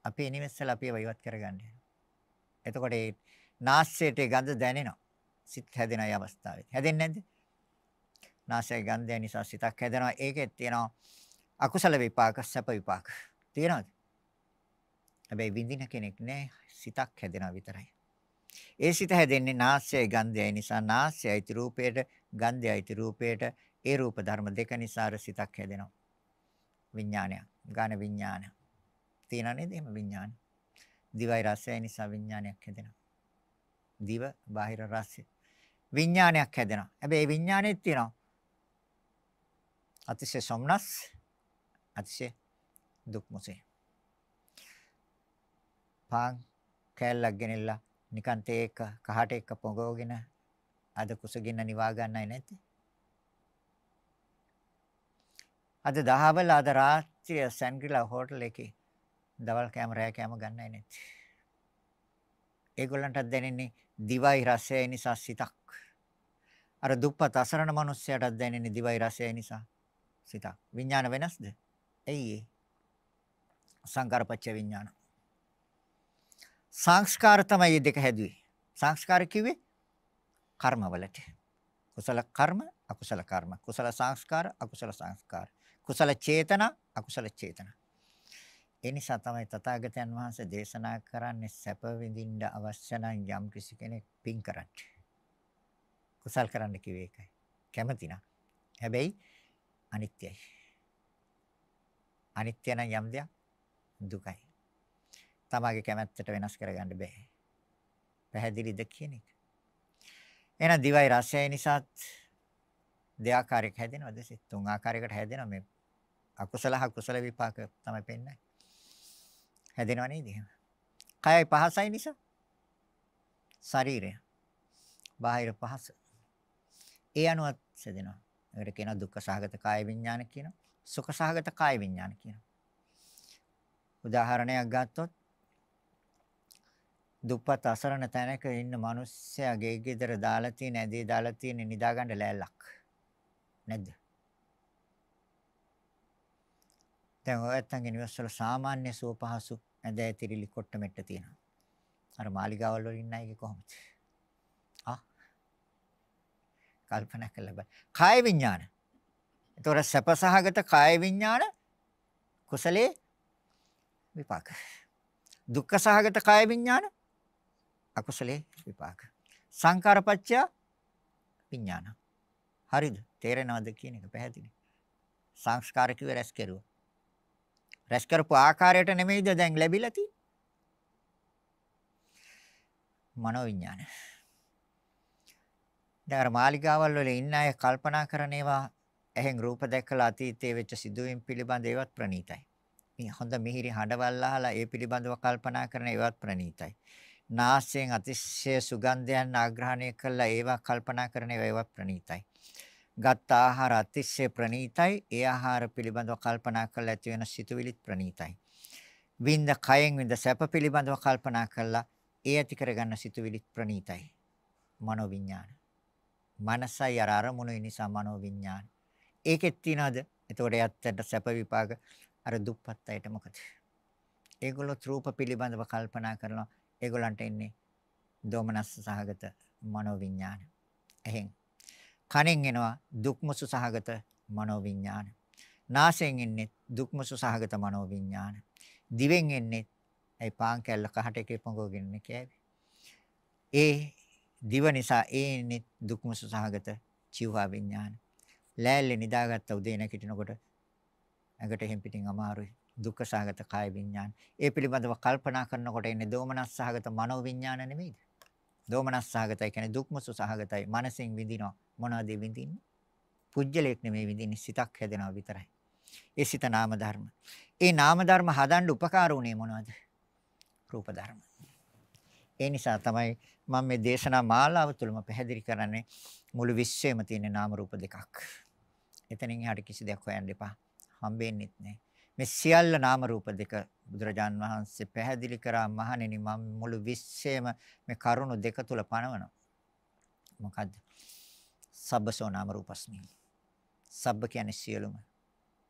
අපි එනිමෙස්සල අපි ඒවා ඉවත් කරගන්න. එතකොට ඒ නාස්‍යයට ගඳ දැනෙනවා. සිත් හැදෙන අය අවස්ථාවේ. හැදෙන්නේ නැද්ද? නාසයේ ගන්ධය නිසා සිතක් හැදෙනවා. ඒකෙත් තියෙනවා අකුසල විපාක, සැප විපාක. තියෙනවද? හැබැයි විඳින කෙනෙක් නෑ. සිතක් හැදෙනවා විතරයි. ඒ සිත හැදෙන්නේ නාස්යයි ගන්ධයයි නිසා නාස්යයිති රූපයට ගන්ධයයිති රූපයට ඒ රූප ධර්ම දෙක නිසා සිතක් හැදෙනවා. විඥානය. ගාන විඥාන. තියනා නේද එහෙම විඥාන. දිවයි රසය නිසා විඥානයක් හැදෙනවා. දිව බාහිර රසය. විඥානයක් හැදෙනවා. හැබැයි ඒ විඥානෙත් තියෙනවා. අතිශය සොම්නස් අතිශය දුක් මුසේ. පාන් කැල්ලක් ගෙනෙලා නිකන් තේ එක කහට එක පොඟවගෙන අද කුසගින්න නිවා ගන්නයි නැති. අද දහවල් අද රාත්‍රිය සැන්ග්‍රිලා හෝටල් එකේ දවල් කෑම රෑ කෑම ගන්නයි නැති. ඒගොල්ලන්ට දැනෙන්නේ දිවයි රසය නිසා සිතක්. අර දුප්පත් අසරණ මිනිස්සයාට දැනෙන්නේ දිවයි රසය නිසා සිතක්. විඥාන වෙනස්ද? ඇයි ඒ? සංකාරපච්ච විඥාන. සංස්කාර තමයි මේ දෙක හැදුවේ. සංස්කාර කිව්වේ කර්මවලට. කුසල කර්ම, අකුසල කර්ම. කුසල සංස්කාර, අකුසල සංස්කාර. කුසල චේතන, අකුසල චේතන. ඒ නිසා තමයි තථාගතයන් වහන්සේ දේශනා කරන්නේ සැප විඳින්න අවශ්‍ය නම් යම් කිසි කෙනෙක් පින් කරන්න. කුසල් කරන්න කිව්වේ ඒකයි. කැමතිනම්. හැබැයි අනිත්‍යයි. අනිත්‍ය නම් යම් දෙයක් දුකයි. තමාගේ කැමැත්තට වෙනස් කරගන්න බෑ. පැහැදිලිද කියන එක. එහෙනම් දිවයි රසය නිසාත් දෙආකාරයක හැදෙනවද? තුන් ආකාරයකට හැදෙනවා මේ අකුසල අකුසල විපාක තමයි පෙන්නේ. හැදෙනව නේද එහෙම? කයයි පහසයි නිසා ශරීරය බාහිර පහස ඒ අනුව සැදෙනවා. ඒකට කියනවා දුක්ඛ සහගත කාය විඥාන කියනවා. සුඛ සහගත කාය විඥාන කියනවා. උදාහරණයක් ගත්තොත් දුප්පත් අසරණ තැනක ඉන්න මිනිස්සයා ගේ ගෙදර දාලා තියෙන ඇදේ දාලා තියෙන නිදාගන්න ලෑල්ලක් නැද්ද? දැන් ඔයත්තන්ගේ නිවස්වල සාමාන්‍ය සුව පහසු ඇඳ ඇතිරිලි කොට්ට මෙට්ට තියෙනවා. අර මාලිගාවල් වල ඉන්න අයගේ කොහොමද? ආ. කල්පනා කළ බෑ. කාය විඥාන. ඒතොර සැපසහගත කාය විඥාන කුසලේ විපාක. දුක්ඛ සහගත කාය විඥාන අකුසලේ විපාක. සංකාරපච්චය විඥාන. හරිද? තේරෙනවද කියන එක පැහැදිලි. සංස්කාර කිව්ව රැස් කෙරුවා. රැස් කරපු ආකාරයට නෙමෙයිද දැන් ලැබිලා තියෙන්නේ? මනෝ විඥාන. දැන් අර මාලිගාවල් වල ඉන්න අය කල්පනා කරන ඒවා එහෙන් රූප දැකලා අතීතයේ වෙච්ච සිදුවීම් පිළිබඳ ඒවත් ප්‍රණීතයි. මේ හොඳ මිහිරි හඬවල් අහලා ඒ පිළිබඳව කල්පනා කරන ඒවත් ප්‍රණීතයි. නාසයෙන් අතිශය සුගන්ධයන් ආග්‍රහණය කළා ඒවා කල්පනා කරන ඒවා ප්‍රණීතයි. ගත් ආහාර අතිශය ප්‍රණීතයි. ඒ ආහාර පිළිබඳව කල්පනා කළා ඇති වෙන සිතුවිලිත් ප්‍රණීතයි. විඳ කයෙන් විඳ සැප පිළිබඳව කල්පනා කළා ඒ ඇති කරගන්න සිතුවිලිත් ප්‍රණීතයි. මනෝ විඥාන. මනසයි අර අරමුණු නිසා මනෝ විඥාන. ඒකෙත් තියනද? එතකොට යත්තට සැප විපාක අර දුප්පත් අයට මොකද? ඒගොල්ලෝ රූප පිළිබඳව කල්පනා කරනවා. ඒගොල්ලන්ට එන්නේ දෝමනස්ස සහගත මනෝවිඤ්ඤාණ. එහෙන් කනෙන් එනවා දුක්මුසු සහගත මනෝවිඤ්ඤාණ. නාසයෙන් එන්නේ දුක්මුසු සහගත මනෝවිඤ්ඤාණ. දිවෙන් එන්නේ ඒ පාන් කැල්ල කහට එකේ පොඟවගෙන කෑවි. ඒ දිව නිසා ඒ එන්නේ දුක්මුසු සහගත ජීවා විඤ්ඤාණ. ලෑල්ලේ නිදාගත්ත උදේ නැගිටිනකොට ඇඟට එහෙම් පිටින් අමාරුයි. දුක්ඛ සහගත කාය විඥාන. ඒ පිළිබඳව කල්පනා කරනකොට එන්නේ දෝමනස් සහගත මනෝ විඥාන නෙමෙයිද? දෝමනස් සහගතයි කියන්නේ දුක්මසු සහගතයි. මනසින් විඳිනවා. මොනවද විඳින්නේ? පුජ්‍යලයක් නෙමෙයි විඳින්නේ සිතක් හැදෙනවා විතරයි. ඒ සිත නාම ධර්ම. ඒ නාම ධර්ම හදන්න උපකාර උනේ මොනවද? රූප ධර්ම. ඒ නිසා තමයි මම මේ දේශනා මාලාව තුළම පැහැදිලි කරන්නේ මුළු විශ්වයේම තියෙන නාම රූප දෙකක්. එතනින් එහාට කිසි දෙයක් හොයන්න එපා. හම්බෙන්නෙත් නැහැ. මේ සියල්ල නාම රූප දෙක බුදුරජාන් වහන්සේ පැහැදිලි කරා මහණෙනි මම මුළු විශ්වයේම මේ කරුණු දෙක තුල පනවනවා. මොකද්ද? සබ්බසෝ නාම රූපස්මි. සබ්බ කියන්නේ සියලුම.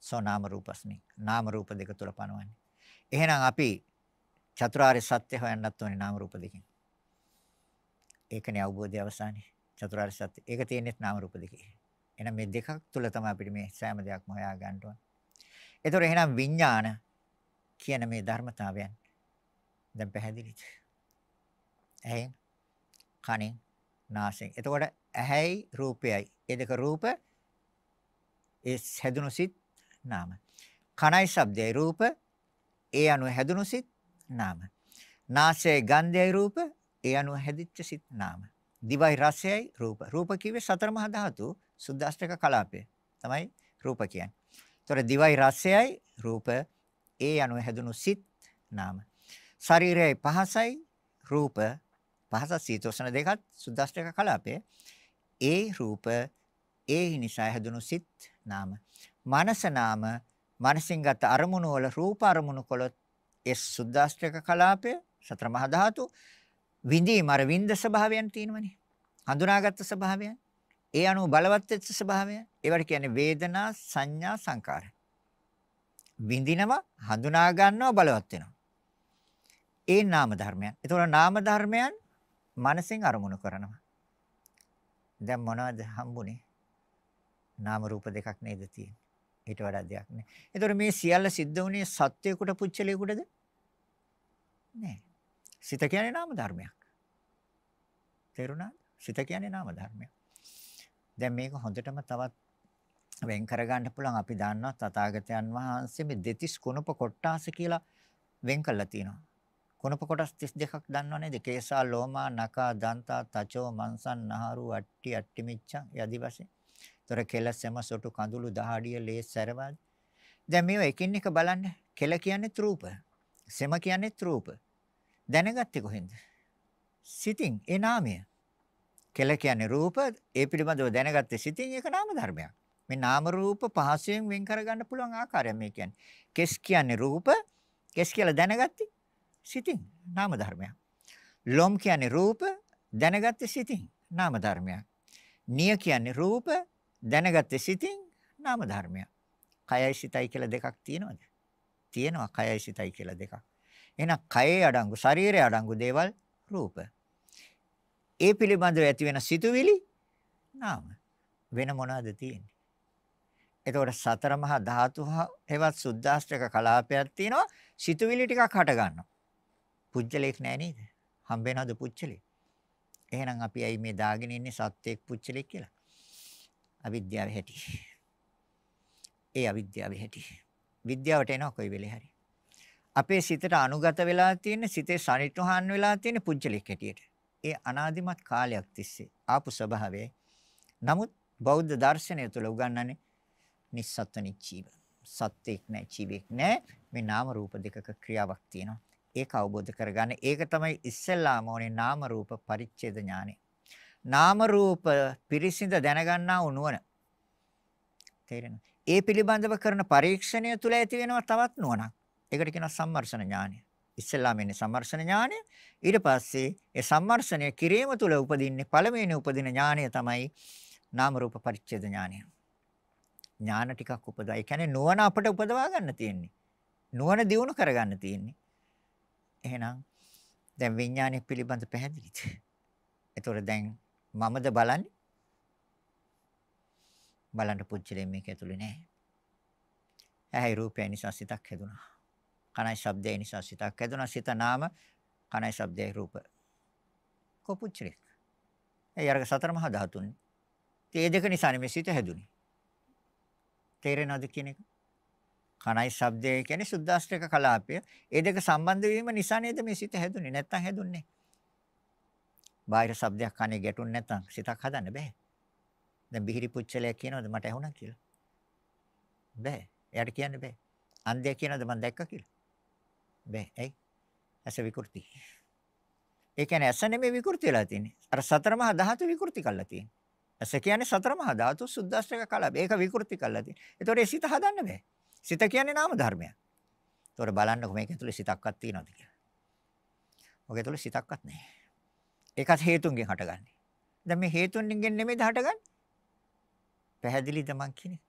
සෝ නාම රූපස්මි. නාම රූප දෙක තුල පනවන්නේ. එහෙනම් අපි චතුරාර්ය සත්‍ය හොයන්නත් ඕනේ නාම රූප දෙකෙන්. ඒකනේ අවබෝධය අවසානයේ චතුරාර්ය සත්‍ය. ඒක තියෙන්නේ නාම රූප දෙකේ. එහෙනම් මේ දෙකක් තුල තමයි අපිට මේ සෑම දෙයක්ම හොයා ගන්න ඕනේ. ඒතොර එහෙනම් විඥාන කියන මේ ධර්මතාවයන් දැන් පැහැදිලිද? ඇහෙන් කනෙන් නාසයෙන්. එතකොට ඇහැයි රූපයයි. ඒ දෙක රූප ඒ හැදුණු සිත් නාම. කනයි ශබ්දයයි රූප ඒ අනුව හැදුණු සිත් නාම. නාසයේ ගන්ධයයි රූප ඒ අනුව හැදිච්ච සිත් නාම. දිවයි රසයයි රූප. රූප කිව්වේ සතර මහා ධාතු සුද්දාෂ්ටක කලාපය. තමයි රූප කියන්නේ. ඒතොර දිවයි රසයයි රූප ඒ අනුව හැදුණු සිත් නාම. ශරීරයයි පහසයි රූප පහස සීතෝෂණ දෙකත් සුද්දාෂ්ටක කලාපේ ඒ රූප ඒ නිසා හැදුණු සිත් නාම. මනස නාම මනසින් ගත අරමුණු වල රූප අරමුණු කළොත් ඒ සුද්දාෂ්ටක කලාපය සතර මහා ධාතු විඳීම අර විඳ ස්වභාවයන් තියෙනවනේ. හඳුනාගත්තු ස්වභාවයන්. ඒ අනුව බලවත් වෙච්ච ස්වභාවයන්. ඒවට කියන්නේ වේදනා සංඥා සංකාර. විඳිනවා හඳුනා ගන්නවා බලවත් වෙනවා. ඒ නාම ධර්මයන්. ඒතකොට නාම ධර්මයන් මනසෙන් අරමුණු කරනවා. දැන් මොනවද හම්බුනේ? නාම රූප දෙකක් නේද තියෙන්නේ. ඊට වඩා දෙයක් නෑ. ඒතකොට මේ සියල්ල සිද්ධ වුණේ සත්වයකට පුච්චලයකටද? නෑ. සිත කියන්නේ නාම ධර්මයක්. තේරුණාද? සිත කියන්නේ නාම ධර්මයක්. දැන් මේක හොඳටම තවත් වෙන් කරගන්න පුළුවන් අපි දන්නවා තථාගතයන් වහන්සේ මේ දෙතිස් කුණප කොටාස කියලා වෙන් කළා තියෙනවා. කුණප කොටස් 32ක් දන්නව නේද? කේසා, ලෝමා, නකා, දන්තා, තචෝ, මන්සන්, නහරු, අට්ටි, අට්ටි මිච්ඡන් යදි වශයෙන්. ତොර කෙල සෙම සොටු කඳුළු දහඩිය ලේ සරවාද. දැන් මේව එකින් එක බලන්න. කෙල කියන්නේ රූප. සෙම කියන්නේ රූප. දැනගත්තේ කොහෙන්ද? සිතින් ඒ නාමය. කෙල කියන්නේ රූප ඒ පිළිබඳව දැනගත්තේ සිතින් ඒක නාම ධර්මයක්. මේ නාම රූප පහසෙන් වෙන් කරගන්න පුළුවන් ආකාරය මේ කියන්නේ. කෙස් කියන්නේ රූප, කෙස් කියලා දැනගatti සිතින් නාම ධර්මයක්. ලොම් කියන්නේ රූප දැනගatti සිතින් නාම ධර්මයක්. නිය කියන්නේ රූප දැනගatti සිතින් නාම ධර්මයක්. කයයි සිතයි කියලා දෙකක් තියෙනවද? තියෙනවා කයයි සිතයි කියලා දෙකක්. එහෙනම් කයේ අඩංගු ශරීරයේ අඩංගු දේවල් රූප. ඒ පිළිබඳව ඇති වෙන සිතුවිලි නාම. වෙන මොනවද තියෙන්නේ? එතකොට සතර මහා ධාතු හෙවත් සුද්දාස්ත්‍රක කලාපයක් තියෙනවා. සිතුවිලි ටිකක් හට ගන්නවා. පුජ්‍යලෙක් නෑ නේද? හම්බ වෙනවද පුජ්‍යලෙක්? එහෙනම් අපි ඇයි මේ දාගෙන ඉන්නේ සත්‍යයක් පුජ්‍යලෙක් කියලා? අවිද්‍යාවේ හැටි. ඒ අවිද්‍යාවේ හැටි. විද්‍යාවට එනවා කොයි වෙලේ හරි. අපේ සිතට අනුගත වෙලා තියෙන සිතේ සනිටුහන් වෙලා තියෙන පුජ්‍යලෙක් හැටියට. ඒ අනාදිමත් කාලයක් තිස්සේ ආපු ස්වභාවයයි. නමුත් බෞද්ධ දර්ශනය තුළ උගන්වන්නේ නිස්සත්ත්ව නිච්චීව. සත්‍යයක් නැහැ, ජීවයක් නැහැ. මේ නාම රූප දෙකක ක්‍රියාවක් තියෙනවා. ඒක අවබෝධ කරගන්න. ඒක තමයි ඉස්සෙල්ලාම ඕනේ නාම රූප පරිච්ඡේද ඥානෙ. නාම රූප පිරිසිඳ දැනගන්නා උනුවන. තේරෙනවද? ඒ පිළිබඳව කරන පරීක්ෂණය තුල ඇති වෙනවා තවත් නුවණක්. ඒකට කියනවා සම්මර්ෂණ ඥානය. ඉස්සෙල්ලාම ඉන්නේ සම්මර්ෂණ ඥානය. ඊට පස්සේ ඒ සම්මර්ෂණය කිරීම තුල උපදින්නේ පළවෙනි උපදින ඥානය තමයි නාම රූප පරිච්ඡේද ඥානය. ඥාන ටිකක් උපදවා. ඒ කියන්නේ නුවණ අපට උපදවා ගන්න තියෙන්නේ. නුවණ දියුණු කර ගන්න තියෙන්නේ. එහෙනම් දැන් විඥානය පිළිබඳ පැහැදිලිද? ඒතොර දැන් මමද බලන්නේ? බලන්න පුච්චලේ මේක ඇතුලේ නැහැ. ඇහි රූපය නිසා සිතක් හැදුනා. කනයි ශබ්දය නිසා සිතක් හැදුනා. සිත නාම කනයි ශබ්දයයි රූප. කොපුච්චලේ. ඒ අරක සතර මහා ධාතුන්. ඒ දෙක නිසානේ මේ සිත හැදුනේ. තේරෙනවද කියන එක? කනයි ශබ්දය කියන්නේ සුද්දාස්ත්‍රක කලාපය. ඒ දෙක සම්බන්ධ වීම නිසා නේද මේ සිත හැදුනේ? නැත්තම් හැදුන්නේ. බාහිර ශබ්දයක් කනේ ගැටුනේ නැත්තම් සිතක් හදන්න බෑ. දැන් බිහිරි පුච්චලයක් කියනවද මට ඇහුණා කියලා? බෑ. එයාට කියන්න බෑ. අන්ධය කියනවද මම දැක්කා කියලා? බෑ. ඇයි? ඇස විකෘති. ඒ කියන්නේ ඇස නෙමෙයි විකෘති වෙලා තියෙන්නේ. අර සතර මහා ධාතු විකෘති කරලා තියෙන්නේ. ඇස කියන්නේ සතර මහා ධාතු සුද්දාස්ත්‍රක කලබ. ඒක විකෘති කරලා තියෙන. ඒතකොට සිත හදන්න බෑ. සිත කියන්නේ නාම ධර්මයක්. ඒතකොට බලන්නකො මේක ඇතුලේ සිතක්වත් තියෙනවද කියලා. ඔක ඇතුලේ සිතක්වත් නැහැ. ඒකත් හේතුන්ගෙන් හටගන්නේ. දැන් මේ හේතුන්ගෙන් නෙමෙයිද හටගන්නේ? පැහැදිලිද මං කියන්නේ?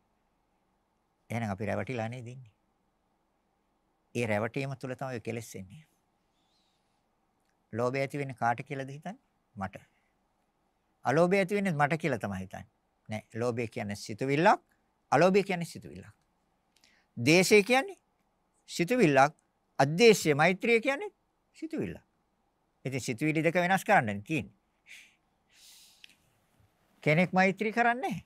එහෙනම් අපි රැවටිලා නේද ඉන්නේ? ඒ රැවටීම තුළ තමයි කෙලෙස් එන්නේ. ලෝභය ඇති වෙන්නේ කාට කියලාද හිතන්නේ? මට. අලෝභය ඇති වෙන්නේ මට කියලා තමයි හිතන්නේ. නෑ, ලෝභය කියන්නේ සිතුවිල්ලක්, අලෝභය කියන්නේ සිතුවිල්ලක්. දේශය කියන්නේ සිතුවිල්ලක්, අද්දේශය මෛත්‍රිය කියන්නේ සිතුවිල්ලක්. ඉතින් සිතුවිලි දෙක වෙනස් කරන්න තියෙන්නේ. කෙනෙක් මෛත්‍රී කරන්නේ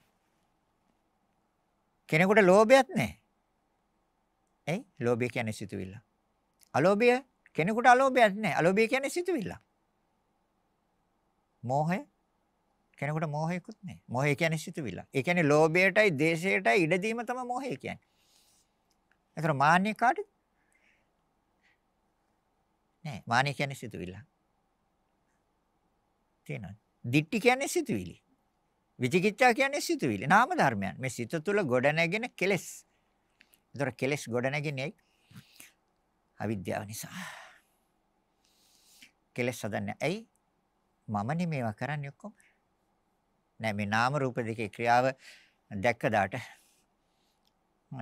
කෙනෙකුට ලෝභයක් නැහැ. එයි ලෝභය කියන්නේ සිතුවිල්ල. අලෝභය කෙනෙකුට අලෝභයක් නැහැ. අලෝභය කියන්නේ සිතුවිල්ල. මෝහය කෙනෙකුට මෝහයකුත් නැහැ. මෝහය කියන්නේ සිතුවිල්ල. ඒ කියන්නේ ලෝභයටයි, දේශයටයි ඉඩ දීම තමයි මෝහය කියන්නේ. ඒතර මාන්නේ කාටද? නෑ, මාන්නේ කියන්නේ සිතුවිල්ල. තේනවද? දිට්ටි කියන්නේ සිතුවිලි. විචිකිච්ඡා කියන්නේ සිතුවිලි. නාම ධර්මයන්. මේ සිත තුළ ගොඩ නැගෙන කෙලෙස්. ඒතර කෙලෙස් ගොඩ නැගෙන්නේ අවිද්‍යාව නිසා. කෙලෙස් හදන්නේ ඇයි? මම නෙමෙයිවා කරන්නේ ඔක්කොම. නෑ මේ නාම රූප දෙකේ ක්‍රියාව දැක්කදාට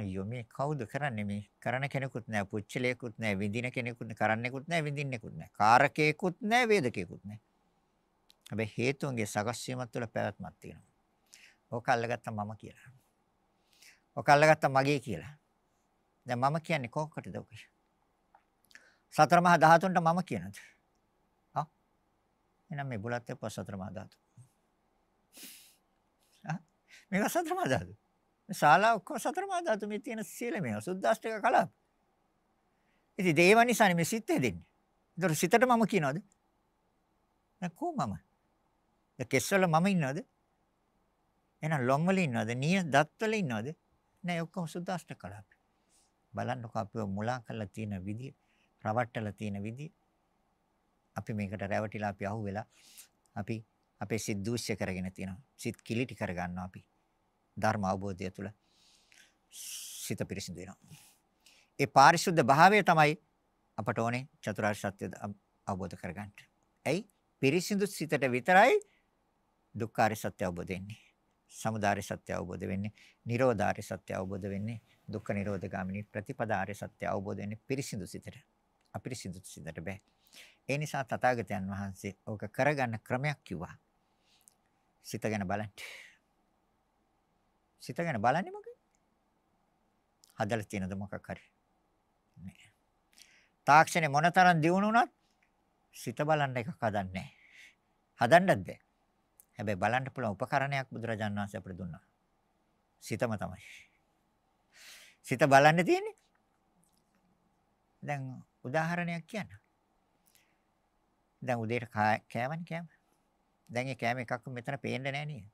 අයියෝ මේ කවුද කරන්නේ මේ කරන කෙනෙකුත් නෑ පුච්චලයකුත් නෑ විඳින කෙනෙකුත් නෑ කරන්නෙකුත් නෑ විඳින්නෙකුත් නෑ කාරකේකුත් නෑ වේදකේකුත් නෑ හැබැයි හේතුන්ගේ සකස් වීමත් තුළ පැවැත්මක් තියෙනවා ඕක අල්ලගත්තා මම කියලා ඕක අල්ලගත්තා මගේ කියලා දැන් මම කියන්නේ කොහොකටද ඔක සතර මහා ධාතුන්ට මම කියනද ආ එහෙනම් මේ බුලත් එක්ක සතර මහා ධාතු මේක සතර මා ධාතු. මේ ශාලා ඔක්කොම සතර මා ධාතු මේ තියෙන සීලමය සුද්දාස්ඨික කලාප. ඉතින් දේව නිසානේ මේ සිත් හැදෙන්නේ. ඒතර සිතට මම කියනවාද? දැන් කො මම? දැන් කෙස්වල මම ඉන්නවද? එහෙනම් ලොම් වල ඉන්නවද? නිය දත් වල ඉන්නවද? නෑ ඔක්කොම සුද්දාස්ඨික කලාප. බලන්නකො අපිව මුලා කරලා තියෙන විදිය, රවට්ටලා තියෙන විදිය. අපි මේකට රැවටිලා අපි අහුවෙලා අපි අපේ සිත් දූෂ්‍ය කරගෙන තියෙනවා. සිත් කිලිටි කරගන්නවා අපි. ධර්ම අවබෝධය තුළ සිත පිරිසිදු වෙනවා. ඒ පාරිශුද්ධ භාවය තමයි අපට ඕනේ චතුරාර්ය සත්‍ය අවබෝධ කරගන්න. ඇයි? පිරිසිදු සිතට විතරයි දුක්ඛාරය සත්‍ය අවබෝධ වෙන්නේ. සමුදාය සත්‍ය අවබෝධ වෙන්නේ. නිරෝධාරය සත්‍ය අවබෝධ වෙන්නේ. දුක්ඛ නිරෝධගාමිනී ප්‍රතිපදාය සත්‍ය අවබෝධ වෙන්නේ පිරිසිදු සිතට. අපිරිසිදු සිතට බෑ. ඒ නිසා තථාගතයන් වහන්සේ ඕක කරගන්න ක්‍රමයක් කිව්වා. සිත ගැන බලන්න. සිත ගැන බලන්නේ මොකද? හදලා තියෙනද මොකක් හරි? නෑ. තාක්ෂණය මොනතරම් දියුණු වුණත් සිත බලන්න එකක් හදන්නේ නෑ. හදන්නත් බෑ. හැබැයි බලන්න පුළුවන් උපකරණයක් බුදුරජාණන් වහන්සේ අපිට දුන්නා. සිතම තමයි. සිත බලන්න තියෙන්නේ. දැන් උදාහරණයක් කියන්න. දැන් උදේට කෑවනේ කෑම. දැන් ඒ කෑම එකක් මෙතන පේන්නේ නෑ නේද?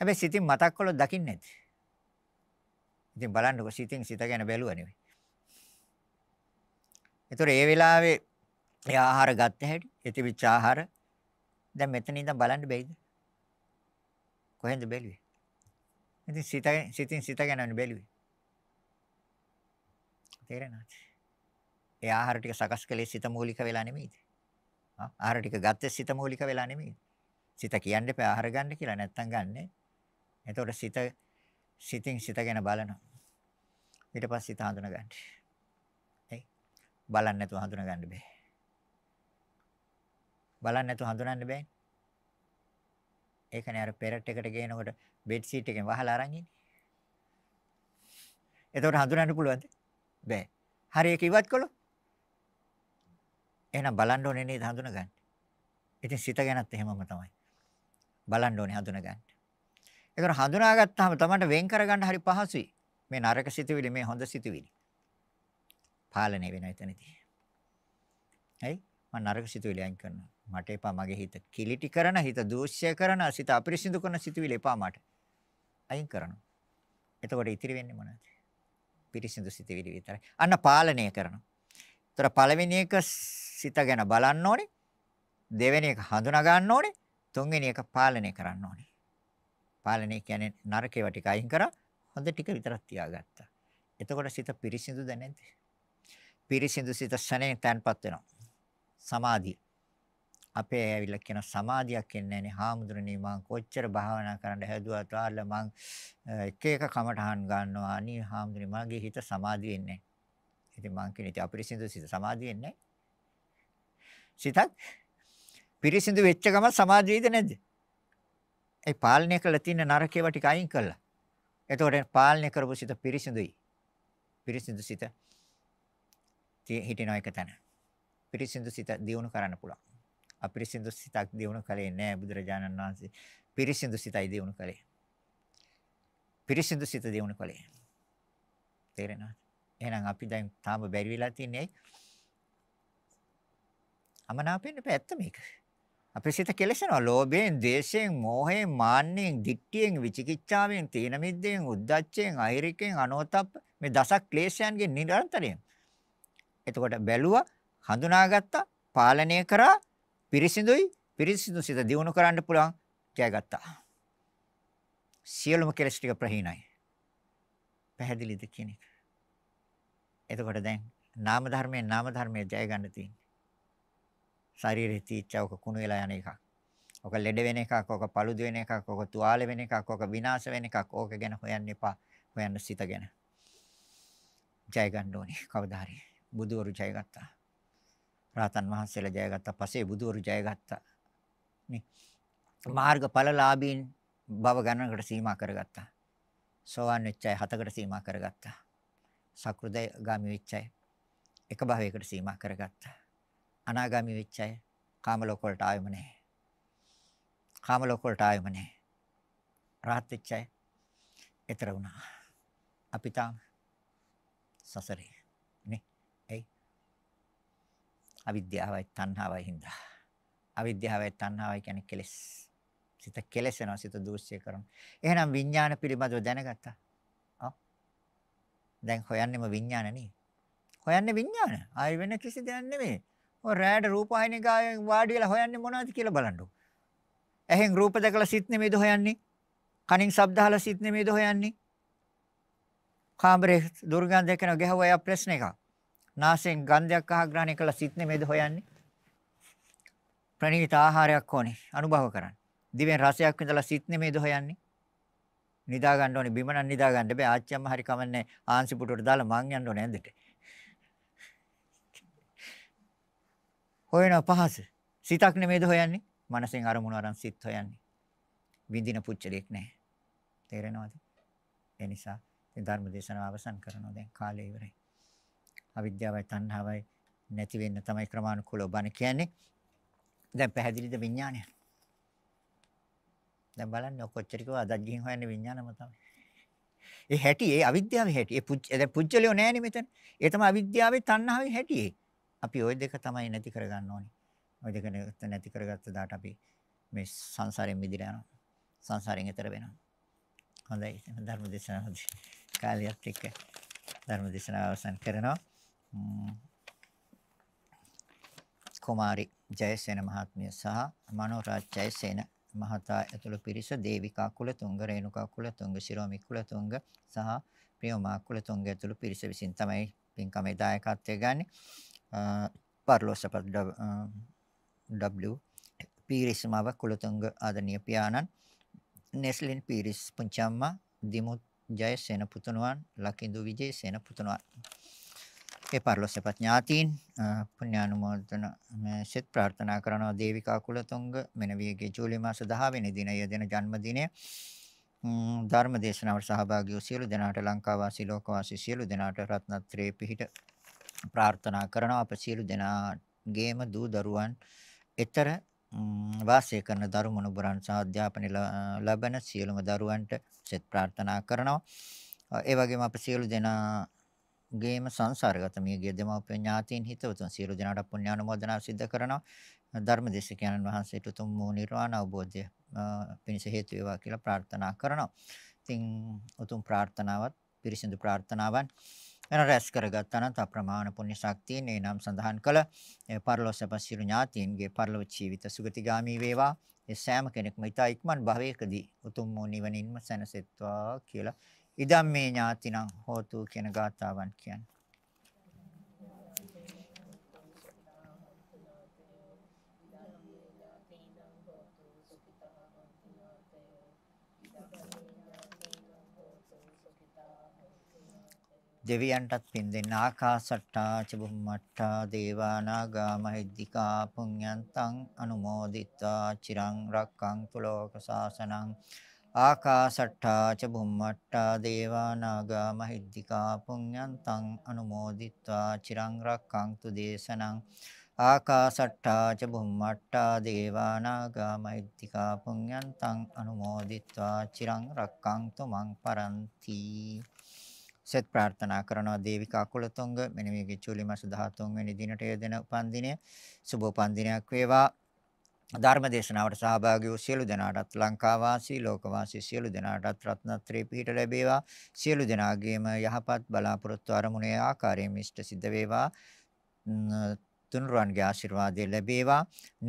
හැබැයි සිතින් මතක් කළොත් දකින්නේ නැති. ඉතින් බලන්නකො සිතින් සිත ගැන බැලුවා නෙවෙයි. ඒතර ඒ වෙලාවේ ඒ ආහාර ගත්ත හැටි, ඒ තිබිච්ච ආහාර දැන් මෙතන ඉඳන් බලන්න බැයිද? කොහෙන්ද බැලුවේ? ඉතින් සිත සිතින් සිත ගැනනේ බැලුවේ. තේරෙනවද? ඒ ආහාර ටික සකස් කළේ සිත මූලික වෙලා නෙමෙයිද? ආහාර ටික ගත්තේ සිත මූලික වෙලා නෙමෙයිද? සිත කියන්නේ ආහාර ගන්න කියලා නැත්තම් ගන්නෑ. එතකොට සිත සිතින් සිත ගැන බලනවා. ඊට පස්සේ සිත හඳුනා ගන්න. එයි. බලන්න නැතුව හඳුනා ගන්න බෑ. බලන්න නැතුව හඳුනන්න බෑ. ඒකනේ අර පෙරට් එකට ගේනකොට බෙඩ් සීට් එකෙන් වහලා අරන් ඉන්නේ. එතකොට හඳුනන්න පුළුවන්ද? බෑ. හරි ඒක ඉවත් කළොත් එහෙනම් බලන්න ඕනේ නේද හඳුනගන්න. ඉතින් සිත ගැනත් එහෙමම තමයි. බලන්න ඕනේ හඳුනගන්න. ඒතර හඳුනාගත්තාම තමයි වෙන් කරගන්න හරි පහසුයි. මේ නරක සිතුවිලි මේ හොඳ සිතුවිලි. පාලනය වෙන එතනදී. හයි මම නරක සිතුවිලි අයින් කරනවා. මට එපා මගේ හිත කිලිටි කරන, හිත දූෂ්‍ය කරන, සිත අපිරිසිදු කරන සිතුවිලි එපා මට. අයින් කරනවා. එතකොට ඉතිරි වෙන්නේ මොනවද? පිරිසිදු සිතුවිලි විතරයි. අන්න පාලනය කරනවා. ඒතර පළවෙනි එක සිත ගැන බලන්න ඕනේ. දෙවෙනි එක හඳුනා ගන්න ඕනේ. තුන්වෙනි එක පාලනය කරන්න ඕනේ. පාලනය කියන්නේ නරකේ ටික අයින් කරා හොඳ ටික විතරක් තියාගත්තා. එතකොට සිත පිරිසිදුද නැද්ද? පිරිසිදු සිත සැනෙන් තැන්පත් වෙනවා. සමාධිය. අපේ ඇවිල්ලා කියන සමාධියක් එන්නේ නැනේ හාමුදුරනේ මං කොච්චර භාවනා කරන්න හැදුවත් ආල මං එක එක කමටහන් ගන්නවා අනේ හාමුදුරනේ මගේ හිත සමාධිය වෙන්නේ නැහැ. ඉතින් මං කියන ඉතින් අපිරිසිදු සිත සමාධිය වෙන්නේ නැහැ. සිතක් පිරිසිදු වෙච්ච ගමන් සමාධියද නැද්ද? ඒ පාලනය කළ තියෙන නරකේව ටික අයින් කළා. එතකොට පාලනය කරපු සිත පිරිසිදුයි. පිරිසිදු සිත හිටිනවා එක තැන. පිරිසිදු සිත දියුණු කරන්න පුළුවන්. අපිරිසිදු සිතක් දියුණු කලේ නෑ බුදුරජාණන් වහන්සේ. පිරිසිදු සිතයි දියුණු කලේ. පිරිසිදු සිත දියුණු කලේ. තේරෙනවද? එහෙනම් අපි දැන් තාම බැරි වෙලා තියන්නේ. අමනාපෙන්න බෑ ඇත්ත මේක. අපේ සිත කෙලසෙනවා. ලෝභයෙන්, ද්වේෂයෙන්, මෝහයෙන්, මාන්නෙන්, දික්තියෙන්, විචිකිච්ඡාවෙන්, තීන මිද්දෙන්, උද්ධච්චයෙන්, අහිරිකෙන්, අනෝතප්ප මේ දසක් ක්ලේශයන්ගේ නිරන්තරයෙන්. එතකොට බැලුවා, හඳුනාගත්තා, පාලනය කරා, පිරිසිදුයි, පිරිසිදු සිත දියුණු කරන්න පුළුවන් කියගත්තා. සියලුම කෙලස් ටික ප්‍රහීනයි. පැහැදිලිද කියන එක. එතකොට දැන් නාම ධර්මයෙන් නාම ධර්මයේ ජය ගන්න තියෙනවා. ශරීරෙ තීච්ච ඔක කුණු වෙලා යන එකක්. ඔක ලෙඩ වෙන එකක්, ඔක paludu වෙන එකක්, ඔක තුවාල වෙන එකක්, ඔක විනාශ වෙන එකක්. ඕක ගැන හොයන්න එපා. හොයන්න සිත ගැන. ජය ගන්න ඕනේ කවදා හරි. බුදුවරු ජය ගත්තා. රාතන් වහන්සේලා ජය ගත්තා. පස්සේ බුදුවරු ජය ගත්තා. නේ. මාර්ගඵලලාභීන් භව ගණනකට සීමා කරගත්තා. සෝවාන් වෙච්චයි හතකට සීමා කරගත්තා. සක්‍රුදය ගාමි වෙච්චයි එක භවයකට සීමා කරගත්තා. අනාගාමී වෙච්ච අය කාම ලෝක වලට ආවෙම නැහැ. කාම ලෝක වලට ආවෙම නැහැ. රහත් වෙච්ච අය ඊතර වුණා. අපි තාම සසරේ නේ. ඒ අවිද්‍යාවයි තණ්හාවයි හින්දා. අවිද්‍යාවයි තණ්හාවයි කියන්නේ කෙලෙස්. සිත කෙලෙසෙනවා සිත දූෂ්‍ය කරනවා. එහෙනම් විඥාන පිළිබඳව දැනගත්තා. ආ. දැන් හොයන්නෙම විඥාන නේ. හොයන්නේ විඥාන. ආයි වෙන කිසි දෙයක් නෙමෙයි. ඔය රෑට රූපවාහිනිකාවෙන් වාඩි වෙලා හොයන්නේ මොනවද කියලා බලන්නකො. ඇහෙන් රූප දැකලා සිත් නෙමෙයිද හොයන්නේ? කනින් ශබ්ද අහලා සිත් නෙමෙයිද හොයන්නේ? කාමරේ දුර්ගන්ධය කරන ගැහුවා එයා ප්‍රශ්න එකක්. නාසයෙන් ගන්ධයක් ආග්‍රහණය කළ සිත් නෙමෙයිද හොයන්නේ? ප්‍රණීත ආහාරයක් ඕනේ අනුභව කරන්න. දිවෙන් රසයක් විඳලා සිත් නෙමෙයිද හොයන්නේ? නිදා ගන්න ඕනේ බිම නම් නිදා ගන්න බෑ ආච්චිම්ම හරි කමන්නේ ආන්සි පුටුවට දාලා මං යන්න ඕනේ ඇඳට. හොයන පහස. සිතක් නෙමෙයිද හොයන්නේ? මනසෙන් අරමුණු අරන් සිත් හොයන්නේ. විඳින පුච්චලයක් නැහැ. තේරෙනවද? ඒ නිසා ඉතින් ධර්ම දේශනාව අවසන් කරනවා. දැන් කාලය ඉවරයි. අවිද්‍යාවයි තණ්හාවයි නැති වෙන්න තමයි ක්‍රමානුකූලව බණ කියන්නේ. දැන් පැහැදිලිද විඥානය? දැන් බලන්න කොච්චර කිව්වා අදත් ගිහින් හොයන්නේ විඥානම තමයි. ඒ හැටි ඒ අවිද්‍යාවේ හැටි. ඒ පුජ්ජලෝ නැහැනේ මෙතන. ඒ තමයි අවිද්‍යාවේ තණ්හාවේ හැටි. අපි ওই දෙක තමයි නැති කරගන්න ඕනේ. ওই දෙක නැති කරගත්ත දාට අපි මේ සංසාරයෙන් මිදලා යනවා. සංසාරයෙන් එතර වෙනවා. හොඳයි. එතන ධර්ම දේශනාව කාලියත් එක්ක ධර්ම දේශනාව අවසන් කරනවා. කුමාරි ජයසේන මහත්මිය සහ මනෝරාජ් ජයසේන මහතා ඇතුළු පිරිස දේවිකා කුලතුංග රේණුකා කුලතුංග ශිරෝමි කුලතුංග සහ ප්‍රියමා කුලතුංග ඇතුළු පිරිස විසින් තමයි පින්කමේ දායකත්වය ගන්නේ. පර්ලෝසපත් W පිරිස්මාවක් කුලතුංග ආදනීය පියාණන් නෙස්ලින් පිරිස් පුංචම්මා දිමුත් ජයසේන පුතුණුවන් ලකිඳු විජේසේන පුතුණුවන් ඒ පර්ලෝසපත් ඥාතීන් පුණ්‍යානුමෝදන මෙසෙත් ප්‍රාර්ථනා කරනවා දේවිකා කුලතුංග මෙනවියගේ ජූලි මාස 10 වෙනි දිනය දෙන ජන්මදිනය ධර්ම දේශනාවට සහභාගී වූ සියලු දෙනාට ලංකාවාසී ලෝකවාසී සියලු දෙනාට රත්නත්‍රයේ පිහිට ප්‍රාර්ථනා කරනවා අප සියලු දෙනාගේම දූ දරුවන් ඊතර වාසය කරන දරු මොනුබරන් සහ අධ්‍යාපන ලැබෙන සියලුම දරුවන්ට සෙත් ප්‍රාර්ථනා කරනවා ඒ වගේම අප සියලු දෙනා ගේම සංසාරගත මියගේ දෙමව්පිය ඥාතීන් හිතවතුන් සියලු දෙනාට පුණ්‍යානුමෝදනා සිද්ධ කරනවා ධර්මදේශකයන්න් වහන්සේට උතුම් වූ නිර්වාණ අවබෝධය පිණිස හේතු වේවා කියලා ප්‍රාර්ථනා කරනවා. ඉතින් උතුම් ප්‍රාර්ථනාවත් පිරිසිදු ප්‍රාර්ථනාවන් එන රැස් කරගත්තා නම් අප්‍රමාණ පුණ්‍ය ශක්තියෙන් ඒ නම් සඳහන් කළ පරලෝසප සිරු ඥාතීන්ගේ පරලෝ ජීවිත සුගතිගාමි වේවා ඒ සෑම කෙනෙක්ම ඊතා ඉක්මන් භවයකදී උතුම් වූ නිවනින්ම සැනසෙත්වා කියලා ඉදම් මේ ඥාතිනම් හෝතු කියන ගාතාවන් කියන්නේ දෙවියන්ටත් පින් දෙන්න ආකාසට්ටා චබුම්මට්ටා දේවානාගා මහිද්దికා පුඤ්ඤන්තං අනුමෝදිත්වා චිරං රක්ඛන්තු ලෝක සාසනං ආකාසට්ටා ච බුම්මට්ටා දේවානාගා මහිද්దికා පුඤ්ඤන්තං අනුමෝදිත්වා චිරං රක්ඛන්තු දේශනං ආකාසට්ටා ච බුම්මට්ටා දේවානාගා මහිද්దికා පුඤ්ඤන්තං අනුමෝදිත්වා චිරං රක්ඛන්තු මං පරන්ති සෙත් ප්‍රාර්ථනා කරනවා දේවිකා කුලතුංග මෙන්න මේකේ ජූලි මාස 13 වෙනි දිනට යෙදෙන උපන්දිනය සුබ උපන්දිනයක් වේවා ධර්ම දේශනාවට සහභාගී වූ සියලු දෙනාටත් ලංකා වාසී ලෝක වාසී සියලු දෙනාටත් රත්නත්‍රේ පිහිට ලැබේවා සියලු දෙනාගේම යහපත් බලාපොරොත්තු අරමුණේ ආකාරයෙන් ඉෂ්ට සිද්ධ වේවා තුන්රුවන්ගේ ආශිර්වාදය ලැබේවා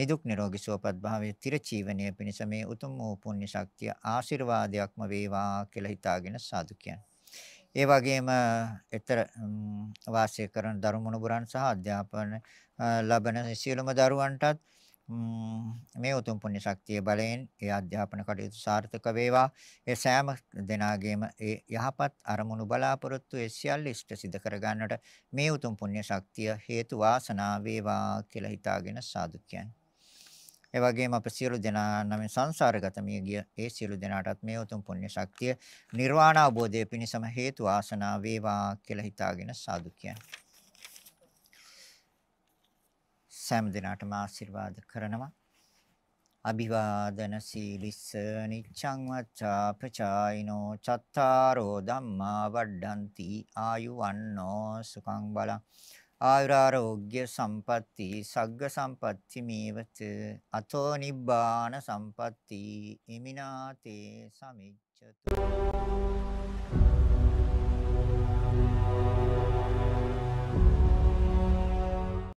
නිදුක් නිරෝගී සුවපත් භාවයේ තිර ජීවනයේ පිණිස මේ උතුම් වූ පුණ්‍ය ශක්තිය ආශිර්වාදයක්ම වේවා කියලා හිතාගෙන සාදු කියන්නේ ඒ වගේම ඊතර වාසය කරන දරුමුණුබුරන් සහ අධ්‍යාපන ලබන සියලුම දරුවන්ටත් මේ උතුම් පුණ්‍ය ශක්තිය බලයෙන් ඒ අධ්‍යාපන කටයුතු සාර්ථක වේවා. ඒ සෑම දෙනාගේම ඒ යහපත් අරමුණු බලාපොරොත්තු ඒ සියල්ල ඉෂ්ට සිද්ධ කර ගන්නට මේ උතුම් පුණ්‍ය ශක්තිය හේතු වාසනා වේවා කියලා හිතාගෙන සාදු කියන්නේ. ඒ වගේම අප සියලු දෙනා නම් සංසාරගත මිය ගිය ඒ සියලු දෙනාටත් මේ උතුම් පුණ්‍ය ශක්තිය නිර්වාණ අවබෝධය පිණිසම හේතු ආසනා වේවා කියලා හිතාගෙන සාදු කියන්නේ. සෑම දිනාටම ආශිර්වාද කරනවා. අභිවාදන සීලිස්ස නිච්ඡං වච්චා ප්‍රචායිනෝ චත්තාරෝ ධම්මා වඩ්ඩಂತಿ ආයු වන්නෝ සුඛං බලං ආයුරාරෝග්‍ය සම්පatti සග්ග සම්පatti මේවත අතෝ නිබ්බාන සම්පatti ඉමිනාතේ සමිච්ඡතු